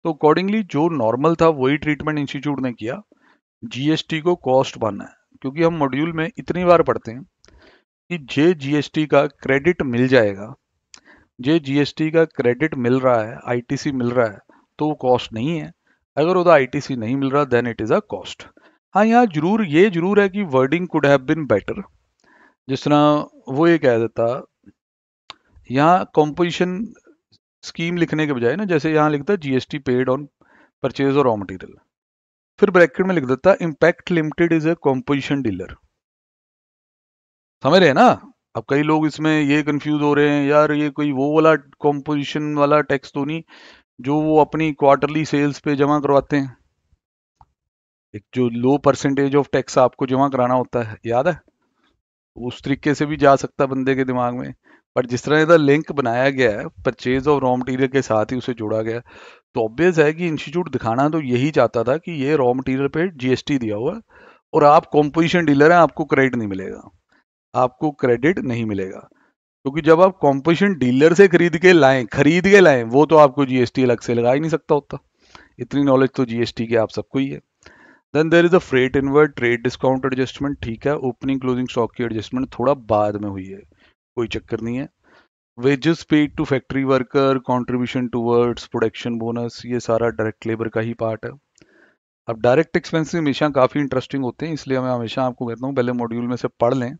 तो अकॉर्डिंगली जो नॉर्मल था वही ट्रीटमेंट इंस्टीट्यूट ने किया जीएसटी को कॉस्ट बनना है क्योंकि हम मॉड्यूल में इतनी बार पढ़ते हैं कि जे जीएसटी का क्रेडिट मिल जाएगा जे जीएसटी का क्रेडिट मिल रहा है आईटीसी मिल रहा है तो वो कॉस्ट नहीं है अगर उधर आईटीसी नहीं मिल रहा then it is a cost हाँ यहाँ जरूर ये जरूर है कि wording could have been better जिस तरह वो ये कह देता यहाँ कॉम्पोजिशन स्कीम लिखने के बजाय ना जैसे यहाँ लिखता जीएसटी पेड ऑन परचेज और रॉ मटेरियल फिर ब्रैकेट में लिख देता impact limited is a composition dealer समझ रहे हैं ना अब कई लोग इसमें ये कंफ्यूज हो रहे हैं यार ये कोई वो वाला कॉम्पोजिशन वाला टैक्स तो नहीं जो वो अपनी क्वार्टरली सेल्स पे जमा करवाते हैं एक जो लो परसेंटेज ऑफ टैक्स आपको जमा कराना होता है याद है उस तरीके से भी जा सकता है बंदे के दिमाग में पर जिस तरह का लिंक बनाया गया है परचेज ऑफ रॉ मटेरियल के साथ ही उसे जोड़ा गया तो ऑब्वियस है कि इंस्टीट्यूट दिखाना तो यही चाहता था कि ये रॉ मटेरियल पे जीएसटी दिया हुआ है और आप कॉम्पोजिशन डीलर हैं आपको क्रेडिट नहीं मिलेगा आपको क्रेडिट नहीं मिलेगा क्योंकि जब आप कॉम्पोजिशन डीलर से खरीद के लाएं खरीद के लाएं वो तो आपको जीएसटी अलग से लगा ही नहीं सकता होता इतनी नॉलेज तो जीएसटी के आप सबको ही है then there is a freight inward trade discount adjustment ठीक है ओपनिंग क्लोजिंग स्टॉक की एडजस्टमेंट थोड़ा बाद में हुई है कोई चक्कर नहीं है wages paid to factory worker to towards production bonus ये सारा डायरेक्ट लेबर का ही पार्ट है अब डायरेक्ट एक्सपेंसिस हमेशा काफ़ी इंटरेस्टिंग होते हैं इसलिए मैं हमेशा आपको कहता हूँ पहले मॉड्यूल में से पढ़ लें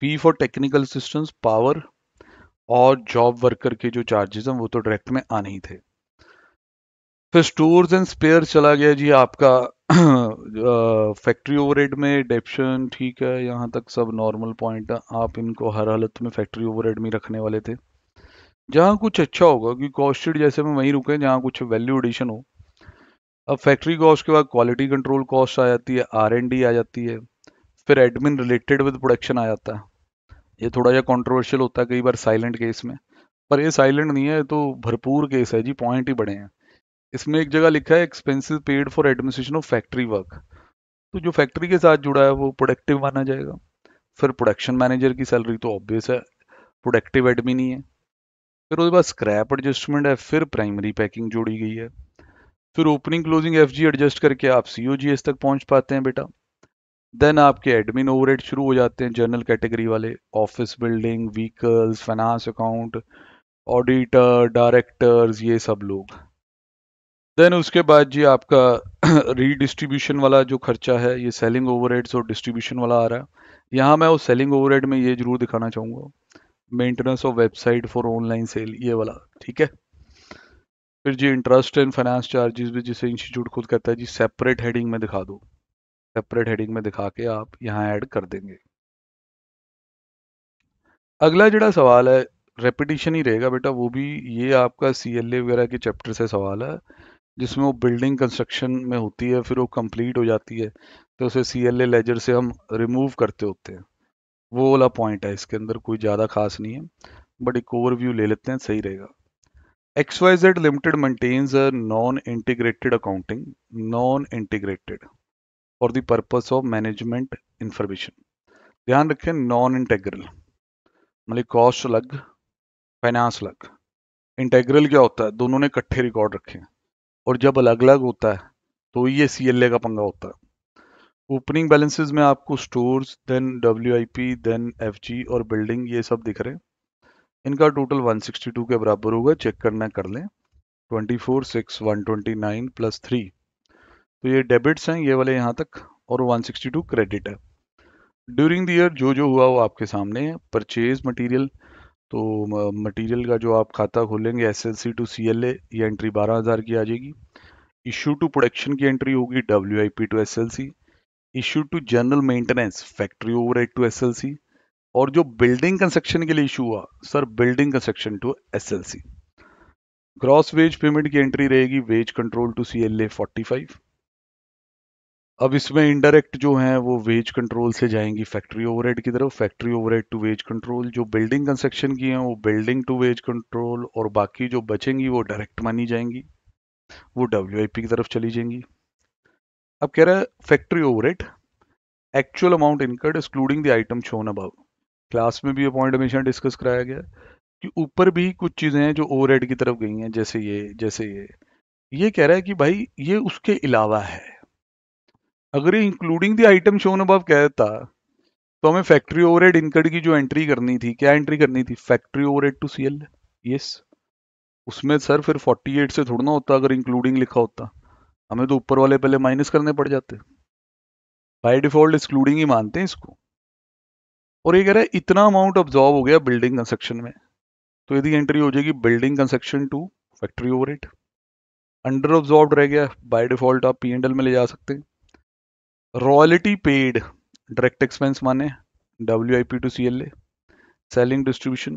P for technical assistance power और जॉब वर्कर के जो चार्जेस हैं वो तो डायरेक्ट में आने ही थे फिर स्टोर्स एंड स्पेयर चला गया जी आपका फैक्ट्री ओवरहेड में डेप्शन ठीक है यहाँ तक सब नॉर्मल पॉइंट है आप इनको हर हालत में फैक्ट्री ओवरहेड में रखने वाले थे जहाँ कुछ अच्छा होगा क्योंकि कॉस्टेड जैसे में वहीं रुके जहाँ कुछ वैल्यू एडिशन हो अब फैक्ट्री कॉस्ट के बाद क्वालिटी कंट्रोल कॉस्ट आ जाती है आर डी आ जाती है फिर एडमिन रिलेटेड विद प्रोडक्शन आ जाता है ये थोड़ा सा कॉन्ट्रोवर्शियल होता है कई बार साइलेंट केस में पर ये साइलेंट नहीं है तो भरपूर केस है जी पॉइंट ही बड़े हैं इसमें एक जगह लिखा है expenses paid for administration of factory work तो जो फैक्ट्री के साथ जुड़ा है वो प्रोडक्टिव माना जाएगा फिर प्रोडक्शन मैनेजर की सैलरी तो ऑब्वियस है प्रोडक्टिव एडमिन ही है फिर उसके बाद स्क्रैप एडजस्टमेंट है फिर प्राइमरी पैकिंग जोड़ी गई है फिर ओपनिंग क्लोजिंग एफ एडजस्ट करके आप सी तक पहुंच पाते हैं बेटा देन आपके एडमिन ओवरहेड शुरू हो जाते हैं जनरल कैटेगरी वाले office building vehicles finance account auditor directors ये सब लोग देन उसके बाद जी आपका रीडिस्ट्रीब्यूशन वाला जो खर्चा है ये सेलिंग ओवरहेड्स और डिस्ट्रीब्यूशन वाला आ रहा है यहाँ मैं वो सेलिंग ओवरहेड में ये जरूर दिखाना चाहूँगा maintenance of website for online sale ये वाला ठीक है फिर जी इंटरेस्ट एंड फाइनेंस चार्जेस भी जिसे इंस्टीट्यूट खुद कहता है जी सेपरेट हेडिंग में दिखा दो सेपरेट हेडिंग में दिखा के आप यहाँ ऐड कर देंगे अगला जोड़ा सवाल है रेपिटेशन ही रहेगा बेटा वो भी ये आपका सी वगैरह के चैप्टर से सवाल है जिसमें वो बिल्डिंग कंस्ट्रक्शन में होती है फिर वो कंप्लीट हो जाती है तो उसे सी एल लेजर से हम रिमूव करते होते हैं वो वाला पॉइंट है इसके अंदर कोई ज़्यादा खास नहीं है बट एक ओवरव्यू ले लेते हैं सही रहेगा X Y Z limited maintains a non integrated accounting non integrated for the purpose of management information ध्यान रखें नॉन इंटेग्रल मतलब कॉस्ट अलग फाइनेंस अलग इंटेग्रल क्या होता है दोनों ने इकट्ठे रिकॉर्ड रखे और जब अलग अलग होता है तो ये सी एल ए का पंगा होता है ओपनिंग बैलेंसेज में आपको stores then W I P then F G और बिल्डिंग ये सब दिख रहे हैं इनका टोटल 162 के बराबर होगा चेक करना कर लें 24 6 129 प्लस थ्री तो ये डेबिट्स हैं ये वाले यहाँ तक और 162 क्रेडिट है ड्यूरिंग द ईयर जो जो हुआ वो आपके सामने है परचेज मटेरियल तो मटेरियल का जो आप खाता खोलेंगे S L C to C L A ये एंट्री बारह हज़ार की आ जाएगी इशू टू प्रोडक्शन की एंट्री होगी W I P to S L C issue to general maintenance factory overhead to S L C और जो बिल्डिंग कंस्ट्रक्शन के लिए इशू हुआ sir building construction to S L C gross wage payment की entry रहेगी wage control to C L A forty five अब इसमें इनडायरेक्ट जो है वो वेज कंट्रोल से जाएंगी फैक्ट्री ओवरहेड की तरफ factory overhead to wage control जो बिल्डिंग कंस्ट्रक्शन की है वो बिल्डिंग टू वेज कंट्रोल और बाकी जो बचेंगी वो डायरेक्ट मानी जाएंगी वो डब्ल्यू की तरफ चली जाएंगी अब कह रहा है factory overhead actual amount incurred excluding the item shown above class में भी ये पॉइंट हमेशा डिस्कस कराया गया कि ऊपर भी कुछ चीज़ें हैं जो ओवरहेड की तरफ गई हैं जैसे ये जैसे ये ये कह रहा है कि भाई ये उसके अलावा है अगर ये इंक्लूडिंग द आइटम शोन अब कहता तो हमें फैक्ट्री ओवरहेड इनकट की जो एंट्री करनी थी क्या एंट्री करनी थी factory overhead to C L yes उसमें सर फिर 48 से थोड़ा ना होता अगर इंक्लूडिंग लिखा होता हमें तो ऊपर वाले पहले माइनस करने पड़ जाते बाई डिफॉल्ट एक्सक्लूडिंग ही मानते हैं इसको और ये कह रहा है इतना अमाउंट ऑब्जॉर्व हो गया बिल्डिंग कंस्ट्रक्शन में तो यदि एंट्री हो जाएगी building construction to factory overhead under absorb रह गया बाई डिफॉल्ट आप पी में ले जा सकते हैं रॉयल्टी पेड डायरेक्ट एक्सपेंस माने W I P to C L A selling distribution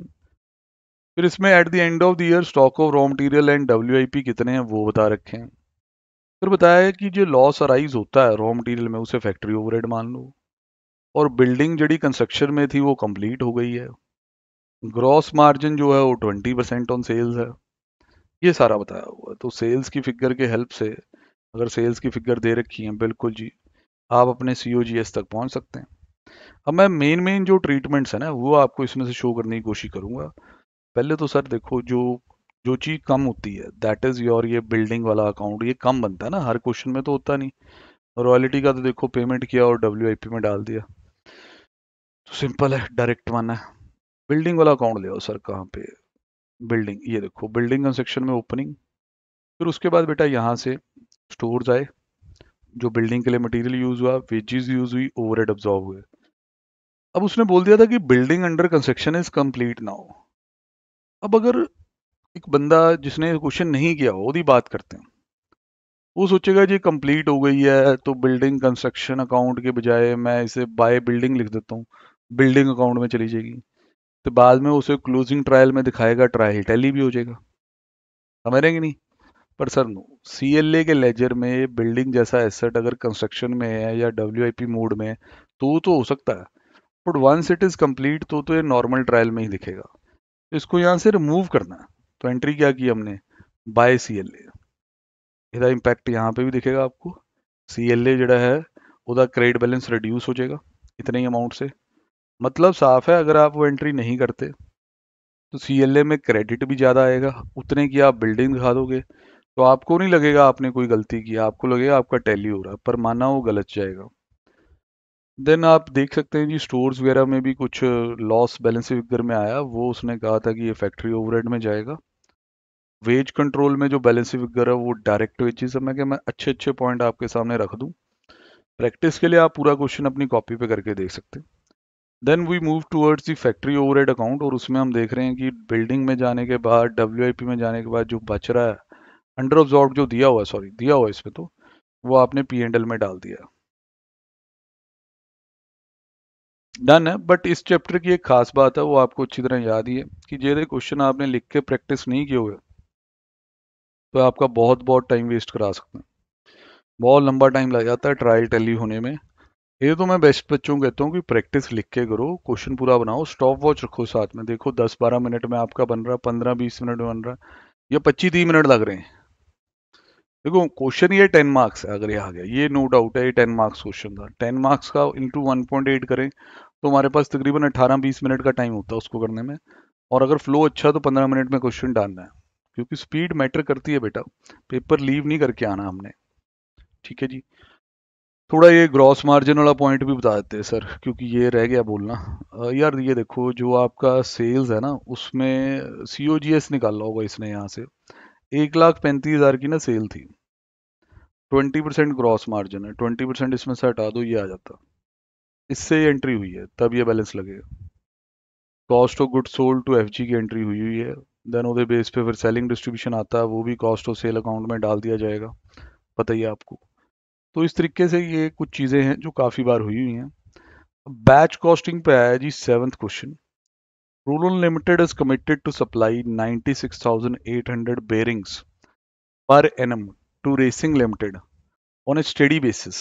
फिर इसमें at the end of the year stock of raw material and W I P कितने हैं वो बता रखे हैं फिर बताया है कि जो लॉस अराइज होता है रॉ मटेरियल में उसे फैक्ट्री ओवरहेड मान लो और बिल्डिंग जड़ी कंस्ट्रक्शन में थी वो कंप्लीट हो गई है ग्रॉस मार्जिन जो है वो ट्वेंटी परसेंट ऑन सेल्स है ये सारा बताया हुआ है तो सेल्स की फिगर के हेल्प से अगर सेल्स की फिगर दे रखी है बिल्कुल जी आप अपने सी ओ जी एस तक पहुंच सकते हैं अब मैं मेन मेन जो ट्रीटमेंट्स हैं ना वो आपको इसमें से शो करने की कोशिश करूंगा पहले तो सर देखो जो जो चीज़ कम होती है दैट इज़ योर ये बिल्डिंग वाला अकाउंट ये कम बनता है ना हर क्वेश्चन में तो होता नहीं रॉयल्टी का तो देखो पेमेंट किया और डब्ल्यू में डाल दिया तो सिंपल है डायरेक्ट माना है बिल्डिंग वाला अकाउंट ले आओ सर कहाँ पे बिल्डिंग ये देखो बिल्डिंग कंस्ट्रक्शन में ओपनिंग फिर उसके बाद बेटा यहाँ से स्टोर आए जो बिल्डिंग के लिए मटेरियल यूज हुआ वेजेस यूज हुई हेड ऑब्जॉर्व हुए अब उसने बोल दिया था कि building under construction is complete now अब अगर एक बंदा जिसने क्वेश्चन नहीं किया हो यदि बात करते हैं वो सोचेगा जी कंप्लीट हो गई है तो बिल्डिंग कंस्ट्रक्शन अकाउंट के बजाय मैं इसे बाय बिल्डिंग लिख देता हूँ बिल्डिंग अकाउंट में चली जाएगी तो बाद में उसे क्लोजिंग ट्रायल में दिखाएगा ट्रायल टैली भी हो जाएगा समझ रहे नहीं पर sir no C L A के लेजर में बिल्डिंग जैसा एसेट अगर कंस्ट्रक्शन में है या डब्ल्यू आई पी मोड में तो तो हो सकता है but once it is complete तो तो ये नॉर्मल ट्रायल में ही दिखेगा इसको यहाँ से रिमूव करना है तो एंट्री क्या की हमने बाय सी एल एदा इम्पैक्ट यहाँ पे भी दिखेगा आपको सी एल ए जोड़ा है वह क्रेडिट बैलेंस रिड्यूस हो जाएगा इतने ही अमाउंट से मतलब साफ है अगर आप वो एंट्री नहीं करते तो सी एल ए में क्रेडिट भी ज़्यादा आएगा उतने की आप बिल्डिंग दिखा दोगे तो आपको नहीं लगेगा आपने कोई गलती की आपको लगेगा आपका टैली हो रहा है पर माना वो गलत जाएगा देन आप देख सकते हैं जी स्टोर्स वगैरह में भी कुछ लॉस बैलेंस फिगर में आया वो उसने कहा था कि ये फैक्ट्री ओवरहेड में जाएगा वेज कंट्रोल में जो बैलेंस फिगर है वो डायरेक्ट वेजेस है मैं कि मैं अच्छे अच्छे पॉइंट आपके सामने रख दूँ प्रैक्टिस के लिए आप पूरा क्वेश्चन अपनी कॉपी पे करके देख सकते हैं then we move towards the factory over account और उसमें हम देख रहे हैं कि बिल्डिंग में जाने के बाद डब्ल्यू में जाने के बाद जो बच रहा है अंडर ऑब्जॉर्ब जो दिया हुआ है सॉरी दिया हुआ है इसमें तो वो आपने पी एंड एल में डाल दिया डन है बट इस चैप्टर की एक खास बात है वो आपको अच्छी तरह याद ही है कि ये क्वेश्चन आपने लिख के प्रैक्टिस नहीं किए हुए तो आपका बहुत बहुत टाइम वेस्ट करा सकते हैं बहुत लंबा टाइम लग जाता है ट्रायल टैली होने में ये तो मैं बेस्ट बच्चों कहता हूँ कि प्रैक्टिस लिख के करो क्वेश्चन पूरा बनाओ स्टॉप वॉच रखो साथ में देखो 10-12 मिनट में आपका बन रहा है 15-20 मिनट में बन रहा है या 25-30 मिनट लग रहे हैं देखो क्वेश्चन ये टेन मार्क्स है अगर ये आ गया ये नो डाउट है ये टेन मार्क्स क्वेश्चन था टेन मार्क्स का इंटू वन पॉइंट एट करें तो हमारे पास तकरीबन अठारह बीस मिनट का टाइम होता है उसको करने में और अगर फ्लो अच्छा तो पंद्रह मिनट में क्वेश्चन डालना है क्योंकि स्पीड मैटर करती है बेटा पेपर लीव नहीं करके आना हमने ठीक है जी थोड़ा ये ग्रॉस मार्जिन वाला पॉइंट भी बता देते हैं सर क्योंकि ये रह गया बोलना यार ये देखो जो आपका सेल्स है ना उसमें सी निकाला होगा इसने यहाँ से एक लाख पैंतीस हज़ार की ना सेल थी ट्वेंटी परसेंट ग्रॉस मार्जिन है ट्वेंटी परसेंट इसमें से हटा दो ये आ जाता इससे ये एंट्री हुई है तब ये बैलेंस लगेगा cost of good sold to F की एंट्री हुई हुई है देन उधर बेस पे फिर सेलिंग डिस्ट्रीब्यूशन आता है वो भी कॉस्ट ऑफ सेल अकाउंट में डाल दिया जाएगा पता ही आपको तो इस तरीके से ये कुछ चीज़ें हैं जो काफ़ी बार हुई हुई हैं बैच कॉस्टिंग पे आया जी seventh question Rulon Limited is committed to supply 96,800 bearings per annum to Racing Limited on a steady basis.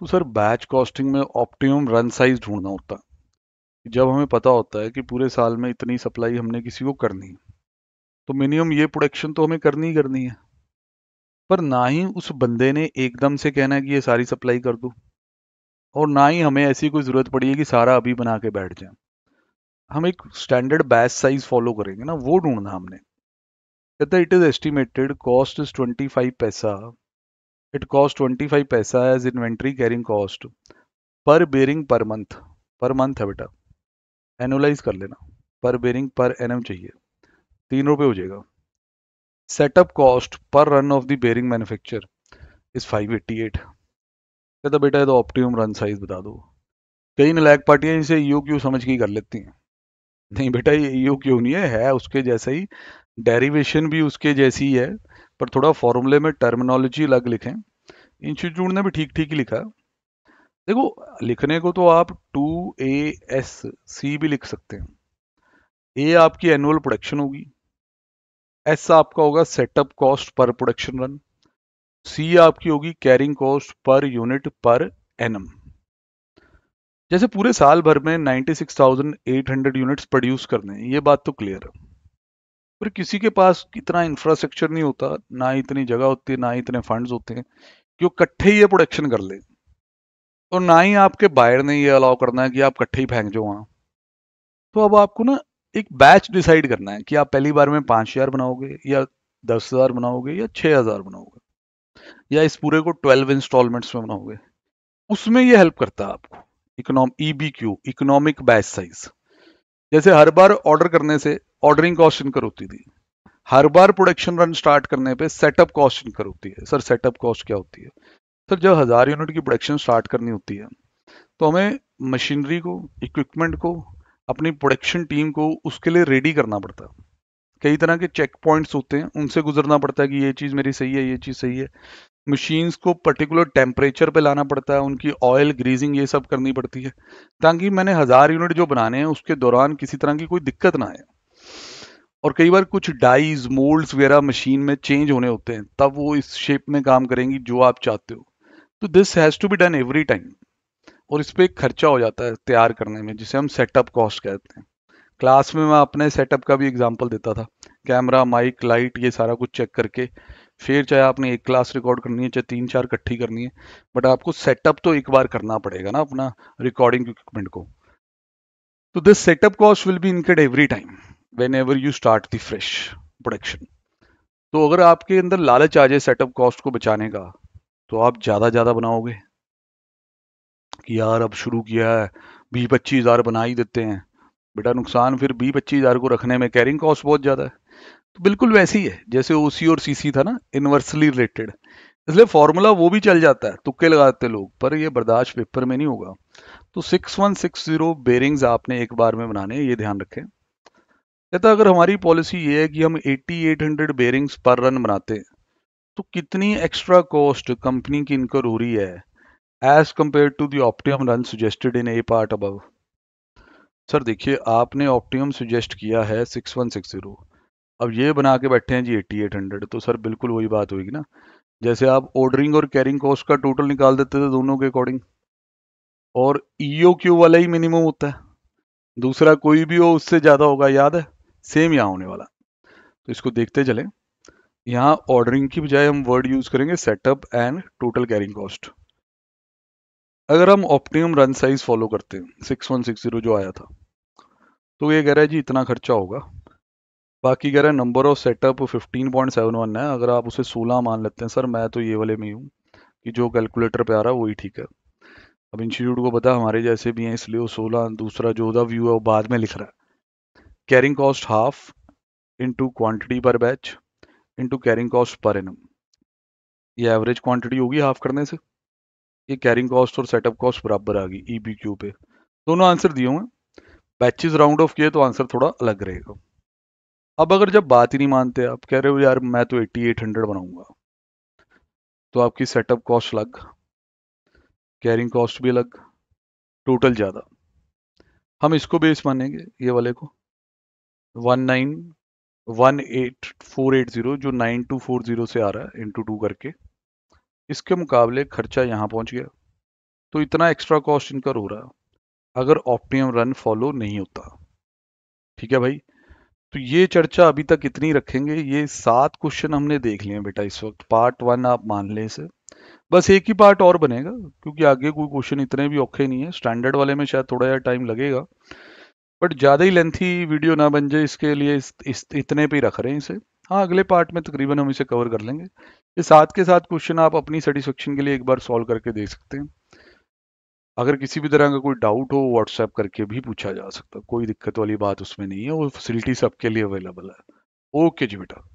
तो सर बैच कॉस्टिंग में ऑप्टिमम रन साइज ढूंढना होता है जब हमें पता होता है कि पूरे साल में इतनी सप्लाई हमने किसी को करनी है तो मिनिमम ये प्रोडक्शन तो हमें करनी ही करनी है पर ना ही उस बंदे ने एकदम से कहना है कि ये सारी सप्लाई कर दो और ना ही हमें ऐसी कोई ज़रूरत पड़ी है कि सारा अभी बना के बैठ जाए हम एक स्टैंडर्ड बैच साइज फॉलो करेंगे ना वो ढूंढना हमने कहता it is estimated cost is five paisa it cost five paisa as inventory carrying cost per bearing per month per month है बेटा एनुलाइज कर लेना पर बेरिंग पर एनएम चाहिए तीन रुपये हो जाएगा setup cost per run of the bearing manufacture is five eighty eight कहता बेटा ये तो ऑप्टिमम रन साइज बता दो कई नलायक पार्टियां इसे यू क्यू समझ के ही कर लेती हैं नहीं बेटा ये यू क्यों नहीं है है उसके जैसा ही डेरिवेशन भी उसके जैसी ही है पर थोड़ा फॉर्मूले में टर्मिनोलॉजी अलग लिखें इंस्टीट्यूट ने भी ठीक ठीक ही लिखा देखो लिखने को तो आप टू ए एस सी भी लिख सकते हैं ए आपकी एनुअल प्रोडक्शन होगी एस आपका होगा setup cost per production run C आपकी होगी carrying cost per unit per annum जैसे पूरे साल भर में 96,800 यूनिट्स प्रोड्यूस करने हैं ये बात तो क्लियर है पर किसी के पास इतना इंफ्रास्ट्रक्चर नहीं होता ना इतनी जगह होती है ना इतने फंड्स होते हैं कि वो कट्ठे ही ये प्रोडक्शन कर ले और तो ना ही आपके बायर ने ये अलाउ करना है कि आप कट्ठे ही फेंक जाओ वहाँ तो अब आपको ना एक बैच डिसाइड करना है कि आप पहली बार में पाँच हज़ार बनाओगे या दस हज़ार बनाओगे या छः हज़ार बनाओगे या इस पूरे को ट्वेल्व इंस्टॉलमेंट्स में बनाओगे उसमें ये हेल्प करता है आपको इकोनॉमिक इकोनॉमिक बैच साइज जैसे हर बार ऑर्डर करने से ऑर्डरिंग कॉस्ट इनकर होती थी हर बार प्रोडक्शन रन स्टार्ट करने पे सेटअप कॉस्ट इनकर होती है सर सेटअप कॉस्ट क्या होती है सर जब हज़ार यूनिट की प्रोडक्शन स्टार्ट करनी होती है तो हमें मशीनरी को इक्विपमेंट को अपनी प्रोडक्शन टीम को उसके लिए रेडी करना पड़ता है कई तरह के चेक पॉइंट्स होते हैं उनसे गुजरना पड़ता है कि ये चीज़ मेरी सही है ये चीज़ सही है मशीन्स को पर्टिकुलर टेम्परेचर पे लाना पड़ता है उनकी ऑयल ग्रीजिंग ये सब करनी पड़ती है ताकि मैंने हज़ार यूनिट जो बनाने हैं उसके दौरान किसी तरह की कोई दिक्कत ना आए और कई बार कुछ डाइज मोल्ड्स वगैरह मशीन में चेंज होने होते हैं तब वो इस शेप में काम करेंगी जो आप चाहते हो तो this has to be done every time और इस पर खर्चा हो जाता है तैयार करने में जिसे हम सेटअप कॉस्ट कहते हैं क्लास में मैं अपने सेटअप का भी एग्जाम्पल देता था कैमरा माइक लाइट ये सारा कुछ चेक करके फिर चाहे आपने एक क्लास रिकॉर्ड करनी है चाहे तीन चार इकट्ठी करनी है बट आपको सेटअप तो एक बार करना पड़ेगा ना अपना रिकॉर्डिंग इक्विपमेंट को तो this setup cost will be incurred every time whenever you start the fresh production तो अगर आपके अंदर लालच आ जाए सेटअप कॉस्ट को बचाने का तो आप ज़्यादा ज़्यादा बनाओगे कि यार अब शुरू किया है बीस पच्चीस हज़ार बना ही देते हैं बेटा नुकसान फिर बीस पच्चीस हज़ार को रखने में कैरिंग कॉस्ट बहुत ज़्यादा है तो बिल्कुल वैसी है जैसे ओसी और सीसी था ना इनवर्सली रिलेटेड इसलिए फॉर्मूला वो भी चल जाता है तुक्के लगाते लोग पर ये बर्दाश्त पेपर में नहीं होगा तो 6160 बेरिंग्स आपने एक बार में बनाने ये ध्यान रखें कहता अगर हमारी पॉलिसी ये है कि हम 8800 बेरिंग्स पर रन बनाते तो कितनी एक्स्ट्रा कॉस्ट कंपनी की इनकर हो रही है as compare to the optimum run suggested in a part above sir देखिए आपने ऑप्टियम सुजेस्ट किया है सिक्स अब ये बना के बैठे हैं जी एट्टी एट हंड्रेड तो सर बिल्कुल वही बात होगी ना जैसे आप ऑर्डरिंग और कैरिंग कॉस्ट का टोटल निकाल देते थे दोनों के अकॉर्डिंग और ईओ e क्यू वाला ही मिनिमम होता है दूसरा कोई भी हो उससे ज़्यादा होगा याद है सेम यहाँ होने वाला तो इसको देखते चले यहाँ ऑर्डरिंग की बजाय हम वर्ड यूज़ करेंगे setup and total carrying cost अगर हम ऑप्टिमम रन साइज फॉलो करते हैं सिक्स वन सिक्स जीरो जो आया था तो ये कह रहा है जी इतना खर्चा होगा बाकी कह रहे हैं नंबर ऑफ सेटअप 15.71 है अगर आप उसे 16 मान लेते हैं सर मैं तो ये वाले में हूँ कि जो कैलकुलेटर पे आ रहा है वही ठीक है अब इंस्टीट्यूट को पता हमारे जैसे भी हैं इसलिए वो सोलह दूसरा जो उदा व्यू है वो बाद में लिख रहा है carrying cost half into quantity per batch into carrying cost per annum ये एवरेज क्वान्टिटी होगी हाफ करने से ये कैरिंग कॉस्ट और सेटअप कॉस्ट बराबर आ गई ई e पे दोनों आंसर दिए हुए बैचेज राउंड ऑफ किए तो आंसर थोड़ा अलग रहेगा अब अगर जब बात ही नहीं मानते आप कह रहे हो यार मैं तो 8800 बनाऊंगा तो आपकी सेटअप कॉस्ट अलग कैरिंग कॉस्ट भी अलग टोटल ज़्यादा हम इसको बेस मानेंगे ये वाले को one nine one eight four eight zero जो नाइन टू फोर ज़ीरो से आ रहा है इंटू टू करके इसके मुकाबले खर्चा यहाँ पहुँच गया तो इतना एक्स्ट्रा कॉस्ट इनका हो रहा है अगर ऑप्टियम रन फॉलो नहीं होता ठीक है भाई तो ये चर्चा अभी तक इतनी रखेंगे ये सात क्वेश्चन हमने देख लिए बेटा इस वक्त पार्ट वन आप मान लें इसे बस एक ही पार्ट और बनेगा क्योंकि आगे कोई क्वेश्चन इतने भी औखे नहीं है स्टैंडर्ड वाले में शायद थोड़ा या टाइम लगेगा बट ज़्यादा ही लेंथी वीडियो ना बन जाए इसके लिए इस, इस इतने पे रख रहे हैं इसे हाँ अगले पार्ट में तकरीबन हम इसे कवर कर लेंगे ये साथ के साथ क्वेश्चन आप अपनी सेटिस्फेक्शन के लिए एक बार सॉल्व करके देख सकते हैं अगर किसी भी तरह का कोई डाउट हो व्हाट्सएप करके भी पूछा जा सकता है कोई दिक्कत वाली बात उसमें नहीं है वो फैसिलिटी सबके लिए अवेलेबल है ओके जी बेटा